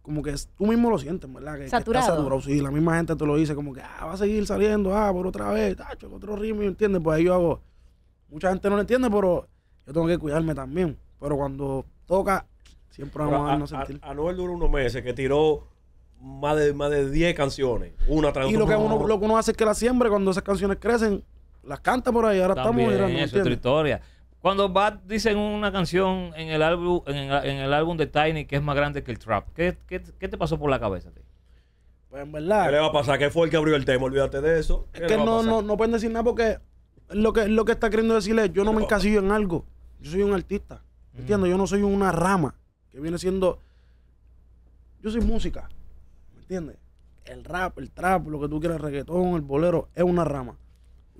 Como que tú mismo lo sientes, ¿verdad? Que, saturado. está saturado. Sí, la misma gente te lo dice como que ah, va a seguir saliendo, ah, por otra vez, tacho, otro ritmo, ¿entiendes? Pues ahí yo hago... Mucha gente no lo entiende, pero yo tengo que cuidarme también. Pero cuando toca a, Noel duró unos meses que tiró más de más de 10 canciones, una tras Y lo que, uno, lo que uno hace es que la siembra cuando esas canciones crecen, las canta por ahí. Ahora estamos mirando. Cuando Bad dicen una canción en el álbum en álbum de Tiny que es más grande que el trap, ¿qué, te pasó por la cabeza? Tío? Pues en verdad. ¿Qué le va a pasar? ¿Qué fue el que abrió el tema? Olvídate de eso. Es que no, no, no pueden decir nada porque lo que, lo que está queriendo decirle es: yo no me encasillo en algo. Yo soy un artista. entiendo. Yo no soy una rama que viene siendo. Yo soy música, ¿me entiendes? El rap, el trap, lo que tú quieras, el reggaetón, el bolero, es una rama.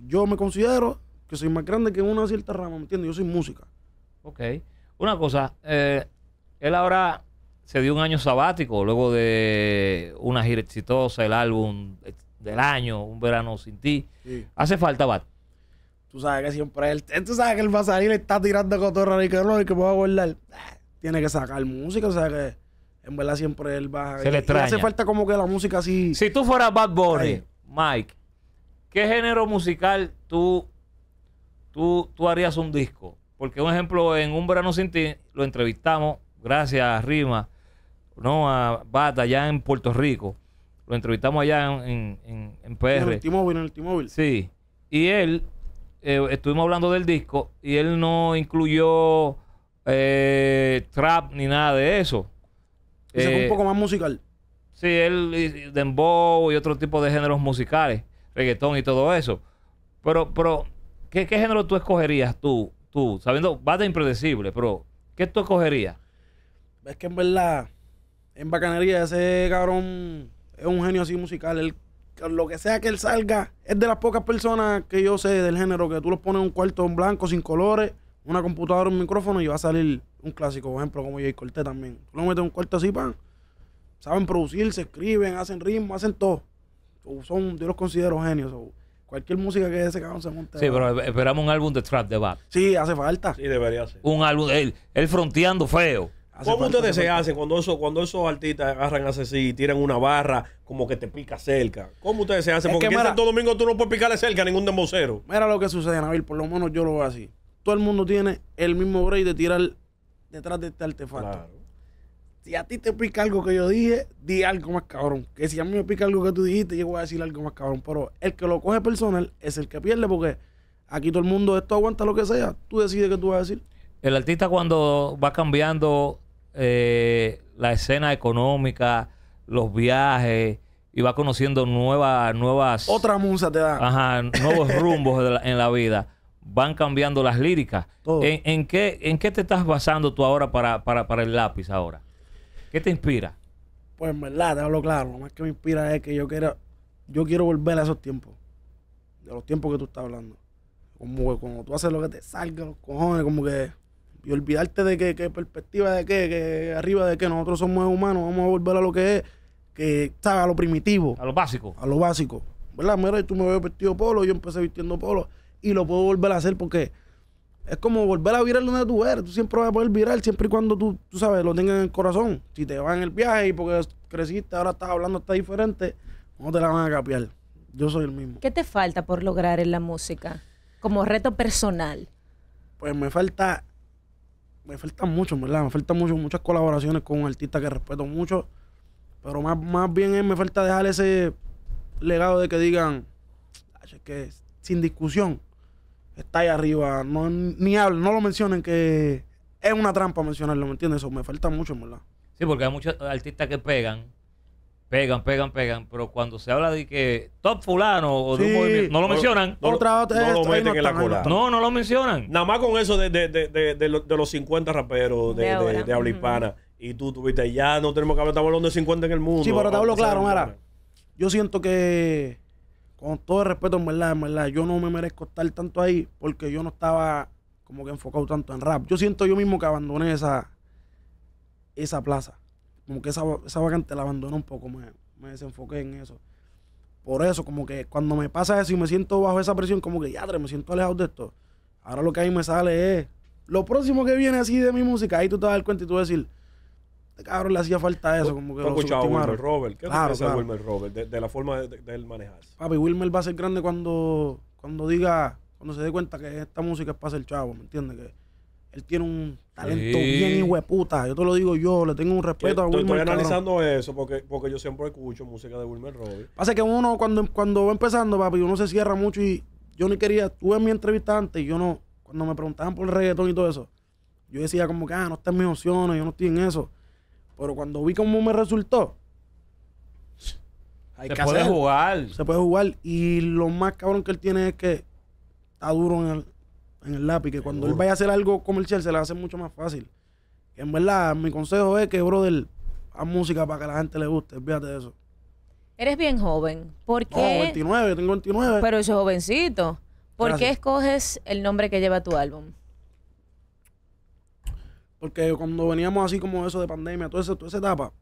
Yo me considero que soy más grande que una cierta rama, ¿me entiendes? Yo soy música. Ok. Una cosa, eh, él ahora se dio un año sabático luego de una gira exitosa, el álbum del año, Un verano sin ti. ¿Hace falta, Bat? Tú sabes que siempre él, tú sabes que él va a salir, está tirando cotorra y que no, y que me va a guardar tiene que sacar música, o sea que en verdad siempre él va... Se le hace falta como que la música así... Si tú fueras Bad Bunny, Mike, ¿qué género musical tú, tú, tú harías un disco? Porque un ejemplo, en Un Verano Sin Ti lo entrevistamos, gracias a Rima, ¿no? a Bata, allá en Puerto Rico. Lo entrevistamos allá en, en, en PR. En el T-Mobile, en el T-Mobile. Sí. Y él, eh, estuvimos hablando del disco, y él no incluyó eh, trap ni nada de eso. Es un eh, poco más musical. Sí, él, dembow y otro tipo de géneros musicales, reggaetón y todo eso. Pero, pero ¿qué, género tú escogerías tú? Tú, sabiendo, va de impredecible, pero ¿qué tú escogerías? Es que en verdad, en bacanería, ese cabrón es un genio así musical. Él, lo que sea que él salga, es de las pocas personas que yo sé del género que tú los pones en un cuarto en blanco, sin colores una computadora, un micrófono y va a salir un clásico, por ejemplo, como Jay Corté también. Tú lo metes un corte así, pan. Saben producir, se escriben, hacen ritmo, hacen todo. son, yo los considero genios. cualquier música que ese cabrón se monte. Sí, pero esperamos un álbum de Trap de Bad. Sí, hace falta. Sí, debería ser. Un álbum, él, fronteando feo. ¿Cómo ustedes se hacen cuando, eso, cuando esos artistas agarran así y tiran una barra como que te pica cerca? ¿Cómo ustedes se hacen? Porque en Santo Domingo tú no puedes picarle cerca a ningún democero. Mira lo que sucede, Nabil, por lo menos yo lo veo así todo el mundo tiene el mismo break de tirar detrás de este artefacto. Si a ti te pica algo que yo dije, di algo más cabrón. Que si a mí me pica algo que tú dijiste, yo voy a decir algo más cabrón. Pero el que lo coge personal es el que pierde porque aquí todo el mundo esto aguanta lo que sea. Tú decides qué tú vas a decir. El artista cuando va cambiando eh, la escena económica, los viajes y va conociendo nuevas... nuevas Otra musa te da. Ajá, nuevos [LAUGHS] rumbos en la vida van cambiando las líricas. ¿En, qué, ¿En qué te estás basando tú ahora para, el lápiz ahora? ¿Qué te inspira? Pues en verdad, te hablo claro, lo más que me inspira es que yo quiero, yo quiero volver a esos tiempos, de los tiempos que tú estás hablando. Como que cuando tú haces lo que te salga, los cojones, como que... Y olvidarte de qué, qué perspectiva de qué, que arriba de que nosotros somos humanos, vamos a volver a lo que es, que está a lo primitivo. A lo básico. A lo básico. ¿Verdad? Mira, tú me ves vestido polo, yo empecé vistiendo polo y lo puedo volver a hacer porque es como volver a virar donde tú eres. Tú siempre vas a poder virar siempre y cuando tú, tú sabes, lo tengas en el corazón. Si te vas en el viaje y porque creciste, ahora estás hablando, está diferente, no te la van a capiar Yo soy el mismo. ¿Qué te falta por lograr en la música? Como reto personal. Pues me falta, me falta mucho, ¿verdad? Me falta mucho, muchas colaboraciones con artistas que respeto mucho. Pero más, más bien me falta dejar ese legado de que digan, es que sin discusión, está ahí arriba. No, ni hablen, no lo mencionen que es una trampa mencionarlo, ¿me entiendes? Eso me falta mucho, en verdad. Sí, porque hay muchos artistas que pegan, pegan, pegan, pegan, pero cuando se habla de que top fulano o de un movimiento, no lo mencionan. No, lo meten en la cola. No, no lo mencionan. Nada más con eso de, los 50 raperos de, habla hispana. Y tú tuviste, ya no tenemos que hablar, estamos hablando de 50 en el mundo. Sí, pero te hablo claro, Mara, Yo siento que con todo el respeto, en verdad, en verdad, yo no me merezco estar tanto ahí porque yo no estaba como que enfocado tanto en rap. Yo siento yo mismo que abandoné esa, esa plaza. Como que esa, vacante la abandoné un poco, me, desenfoqué en eso. Por eso, como que cuando me pasa eso y me siento bajo esa presión, como que ya, me siento alejado de esto. Ahora lo que ahí me sale es lo próximo que viene así de mi música. Ahí tú te vas a dar cuenta y tú vas a decir, cabrón le hacía falta eso. Como que lo escuchado a Wilmer Robert. ¿Qué claro, claro. Wilmer Robert? De, la forma de, él manejarse. Papi, Wilmer va a ser grande cuando, cuando diga, cuando se dé cuenta que esta música es para ser chavo, ¿me entiendes? Que él tiene un talento bien puta. Yo te lo digo yo, le tengo un respeto a Wilmer. Estoy analizando eso porque, porque yo siempre escucho música de Wilmer Robert. Pasa que uno cuando, cuando va empezando, papi, uno se cierra mucho y yo ni quería, tuve en mi entrevistante y yo no, cuando me preguntaban por el reggaetón y todo eso, yo decía como que, ah, no en mis opciones, yo no estoy en eso. Pero cuando vi cómo me resultó, se puede jugar. Se puede jugar. Y lo más cabrón que él tiene es que está duro en el, en el lápiz. Que cuando él vaya a hacer algo comercial se le hace mucho más fácil. en verdad, mi consejo es que, brother, haz música para que la gente le guste. Fíjate de eso. Eres bien joven. ¿Por qué? 29, tengo 29. Pero ese jovencito. ¿Por qué escoges el nombre que lleva tu álbum? Porque cuando veníamos así como eso de pandemia, toda esa, toda esa etapa,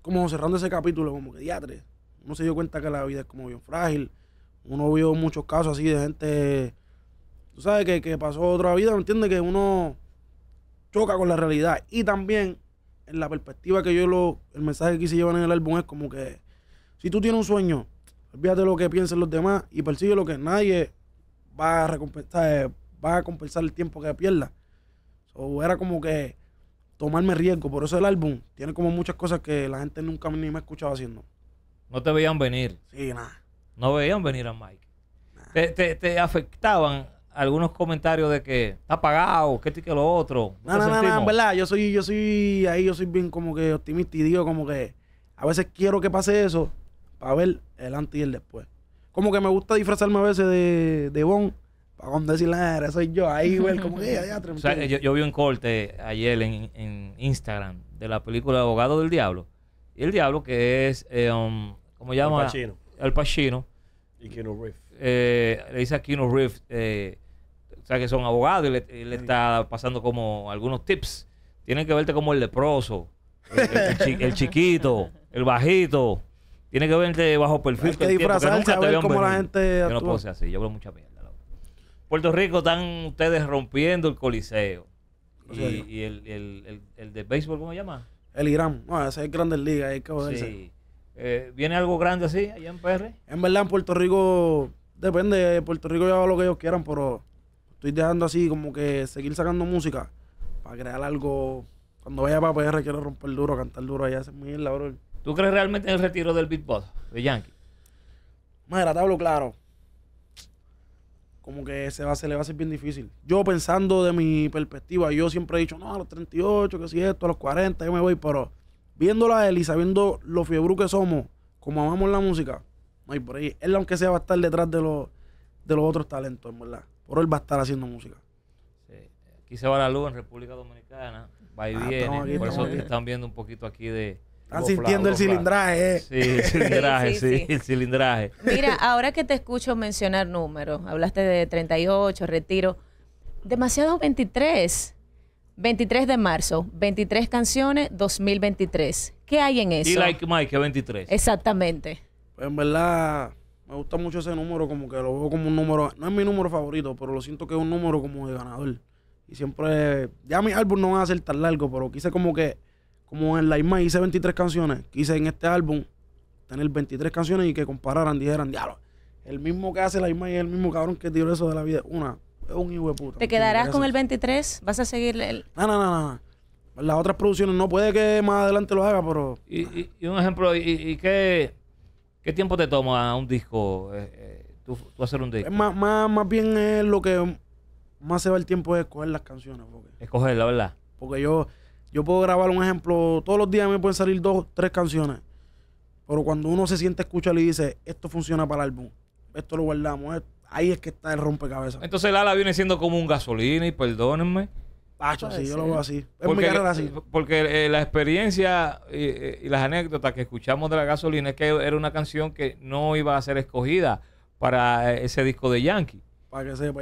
como cerrando ese capítulo, como que diatre, uno se dio cuenta que la vida es como bien frágil. Uno vio muchos casos así de gente, tú sabes, que, pasó otra vida, ¿me entiendes? Que uno choca con la realidad. Y también, en la perspectiva que yo lo, el mensaje que quise llevar en el álbum es como que, si tú tienes un sueño, olvídate lo que piensen los demás y persigue lo que nadie va a recompensar, eh, va a compensar el tiempo que pierda. O era como que tomarme riesgo. Por eso el álbum tiene como muchas cosas que la gente nunca ni me ha escuchado haciendo. No te veían venir. Sí, nada. No veían venir a Mike. Te, afectaban algunos comentarios de que está apagado, que que lo otro. No, no, no, verdad. Yo soy, yo soy, ahí yo soy bien como que optimista y digo como que a veces quiero que pase eso para ver el antes y el después. Como que me gusta disfrazarme a veces de, de si decirle, era, soy yo, ahí, güey, como que [LAUGHS] ya, o sea, yo, yo, vi un corte ayer en, en, Instagram de la película Abogado del Diablo. Y el Diablo, que es, eh, um, ¿cómo llama? Al Pacino. El Pacino. Y Kino Riff. Eh, le dice a Kino Riff... eh, o sea, que son abogados y le, está pasando como algunos tips. Tienen que verte como el leproso, el, el, el chiquito, el bajito. Tiene que verte bajo perfil. Hay que disfrazarse a ver cómo la gente. Yo no puedo ser así, yo hablo mucha mierda. Puerto Rico están ustedes rompiendo el coliseo. Y, el, el, de béisbol, ¿cómo se llama? El Irán. No, ese es Grandes Ligas, hay que Sí. Eh, ¿Viene algo grande así allá en PR? En verdad, en Puerto Rico, depende. Puerto Rico yo hago lo que ellos quieran, pero estoy dejando así como que seguir sacando música para crear algo. Cuando vaya para PR quiero romper duro, cantar duro allá, es muy ¿Tú crees realmente en el retiro del beatbox de Yankee? Mira, te hablo claro como que se, va, se le va a hacer bien difícil. Yo pensando de mi perspectiva, yo siempre he dicho, no, a los 38, que si esto, a los 40, yo me voy, pero viendo a él y sabiendo lo fiebru que somos, como amamos la música, no hay por ahí. Él, aunque sea, va a estar detrás de los, otros talentos, en verdad. Por él va a estar haciendo música. Sí. Aquí se va la luz en República Dominicana, va y ah, viene, por eso están viendo un poquito aquí de Asistiendo ah, sintiendo el cilindraje. Eh. Sí, el cilindraje, sí, el cilindraje. Mira, [LAUGHS] ahora que te escucho mencionar números, hablaste de 38, retiro, demasiado 23. 23 de marzo, 23 canciones, 2023. ¿Qué hay en eso? Y Like Mike, 23. Exactamente. Pues, en verdad, me gusta mucho ese número, como que lo veo como un número, no es mi número favorito, pero lo siento que es un número como de ganador. Y siempre, ya mi álbum no va a ser tan largo, pero quise como que como en la hice 23 canciones, quise en este álbum tener 23 canciones y que compararan, dijeran, diablo, el mismo que hace la IMAI es el mismo cabrón que tiró eso de la vida. Una, es un hijo de puta. ¿Te quedarás con el 23? ¿Vas a seguirle el...? No, no, no, no. Las otras producciones no puede que más adelante lo haga, pero... Y, y, un ejemplo, ¿y, qué, tiempo te toma un disco, eh, eh, tú, hacer un disco? más, más, bien es lo que más se va el tiempo es escoger las canciones. Escoger, la verdad. Porque yo yo puedo grabar un ejemplo, todos los días me pueden salir dos, tres canciones. Pero cuando uno se siente escuchar y dice, esto funciona para el álbum, esto lo guardamos, ahí es que está el rompecabezas. Entonces Lala viene siendo como un gasolina y perdónenme. Pacho, sí, yo lo veo así. Es porque, mi carrera así. Porque eh, la experiencia eh, y, las anécdotas que escuchamos de la gasolina es que era una canción que no iba a ser escogida para eh, ese disco de Yankee.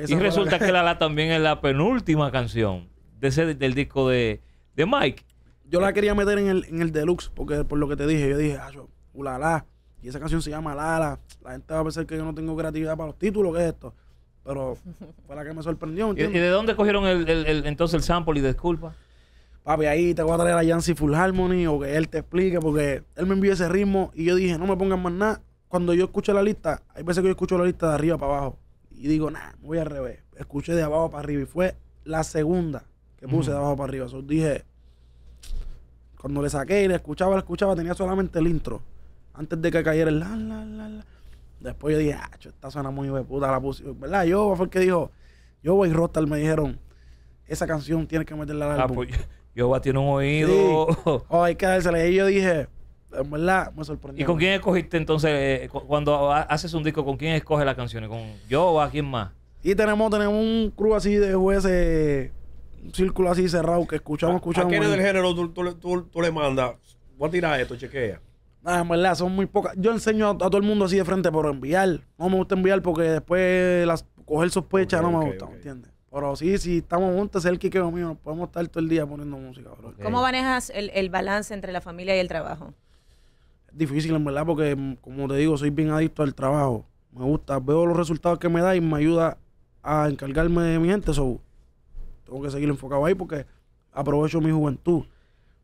y resulta que Lala también es la penúltima canción de ese, del disco de, de Mike. Yo la quería meter en el, en el deluxe, porque por lo que te dije, yo dije, ah, yo, ulala. Y esa canción se llama Lala. La gente va a pensar que yo no tengo creatividad para los títulos, que es esto? Pero [LAUGHS] fue la que me sorprendió. ¿Y, de dónde cogieron el, entonces el sample y disculpa? Papi, ahí te voy a traer a Yancy Full Harmony o que él te explique, porque él me envió ese ritmo y yo dije, no me pongan más nada. Cuando yo escuché la lista, hay veces que yo escucho la lista de arriba para abajo y digo, nada voy al revés. Escuché de abajo para arriba y fue la segunda que puse de abajo para arriba. So, dije, cuando le saqué y le escuchaba, le escuchaba, tenía solamente el intro. Antes de que cayera el la, la, la, la. Después yo dije, ah, esta suena muy de puta, la puse. ¿Verdad? Yo fue el que dijo, yo y Rostal, me dijeron, esa canción tienes que meterla al ah, álbum. Ah, pues, [LAUGHS] Yoba tiene un oído. Oh, hay que dársela. Y yo dije, en verdad, me sorprendió. ¿Y con quién escogiste entonces, eh, cuando haces un disco, con quién escoges las canciones? ¿Con Yoba? ¿Quién más? Y tenemos, tenemos un crew así de jueces círculo así cerrado que escuchamos, escuchamos. ¿A quién del género tú, le mandas? Voy a tirar esto, chequea. No, ah, en verdad, son muy pocas. Yo enseño a, todo el mundo así de frente, pero enviar. No me gusta enviar porque después las, coger sospecha no me gusta, ¿entiendes? Pero sí, si estamos juntos, es el que mío, podemos estar todo el día poniendo música, ¿Cómo manejas el, balance entre la familia y el trabajo? Es difícil, en verdad, porque mm, como te digo, soy bien adicto al trabajo. Me gusta, veo los resultados que me da y me ayuda a encargarme de mi gente. So, tengo que seguir enfocado ahí porque aprovecho mi juventud.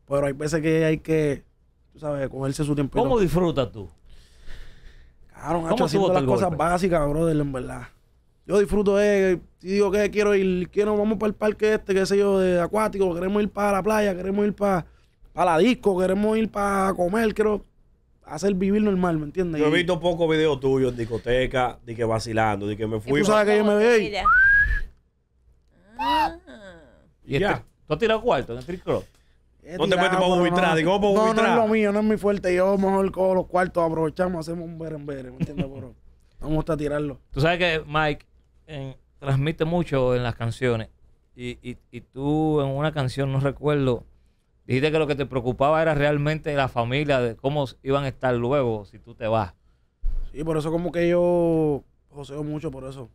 Pero hay veces que hay que, tú sabes, cogerse su tiempo. ¿Cómo disfrutas tú? Claro, ¿Cómo haciendo las cosas básicas, brother, en verdad. Yo disfruto de, eh, si digo que quiero ir, quiero, vamos para el parque este, qué sé yo, de acuático, queremos ir para la playa, queremos ir para, para la disco, queremos ir para comer, quiero hacer vivir normal, ¿me entiendes? Yo he visto pocos videos tuyos en discoteca, de que vacilando, de que me fui. ¿Tú sabes que yo me veo Ah. Y este, Ya. ¿Tú has cuarto en el ¿Dónde metes para no, no es lo mío, no es mi fuerte. Yo mejor los cuartos, aprovechamos, hacemos un ver ¿me entiendes, bro? No me gusta tirarlo. Tú sabes que Mike transmite mucho en las canciones. Y, y- y tú en una canción, no recuerdo, dijiste que lo que te preocupaba era realmente la familia, de cómo iban a estar luego si tú te vas. Sí, por eso como que yo joseo mucho por eso.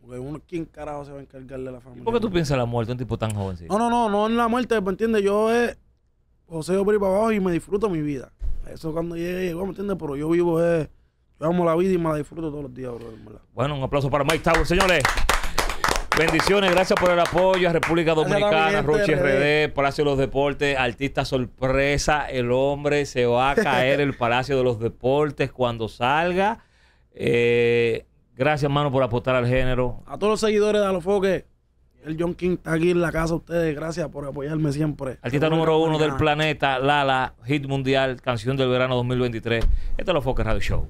Porque uno, ¿quién carajo se va a encargar de la familia? ¿Por qué tú piensas la muerte un tipo tan joven? No, no, no, no en la muerte, ¿me entiendes? Yo es eh, José poseo por abajo y me disfruto mi vida. Eso cuando llegue, ¿me entiendes? Pero yo vivo, es... Eh, yo amo la vida y me la disfruto todos los días, bro. Bueno, un aplauso para Mike Tower, señores. Bendiciones, gracias por el apoyo a República Dominicana, Roche RD, Palacio de los Deportes, artista sorpresa, el hombre se va a caer [LAUGHS] el Palacio de los Deportes cuando salga. Eh, Gracias, hermano, por apostar al género. A todos los seguidores de Alofoque, el John King está aquí en la casa ustedes. Gracias por apoyarme siempre. Artista número uno del planeta, Lala, hit mundial, canción del verano 2023. Este es Alofoque Radio Show.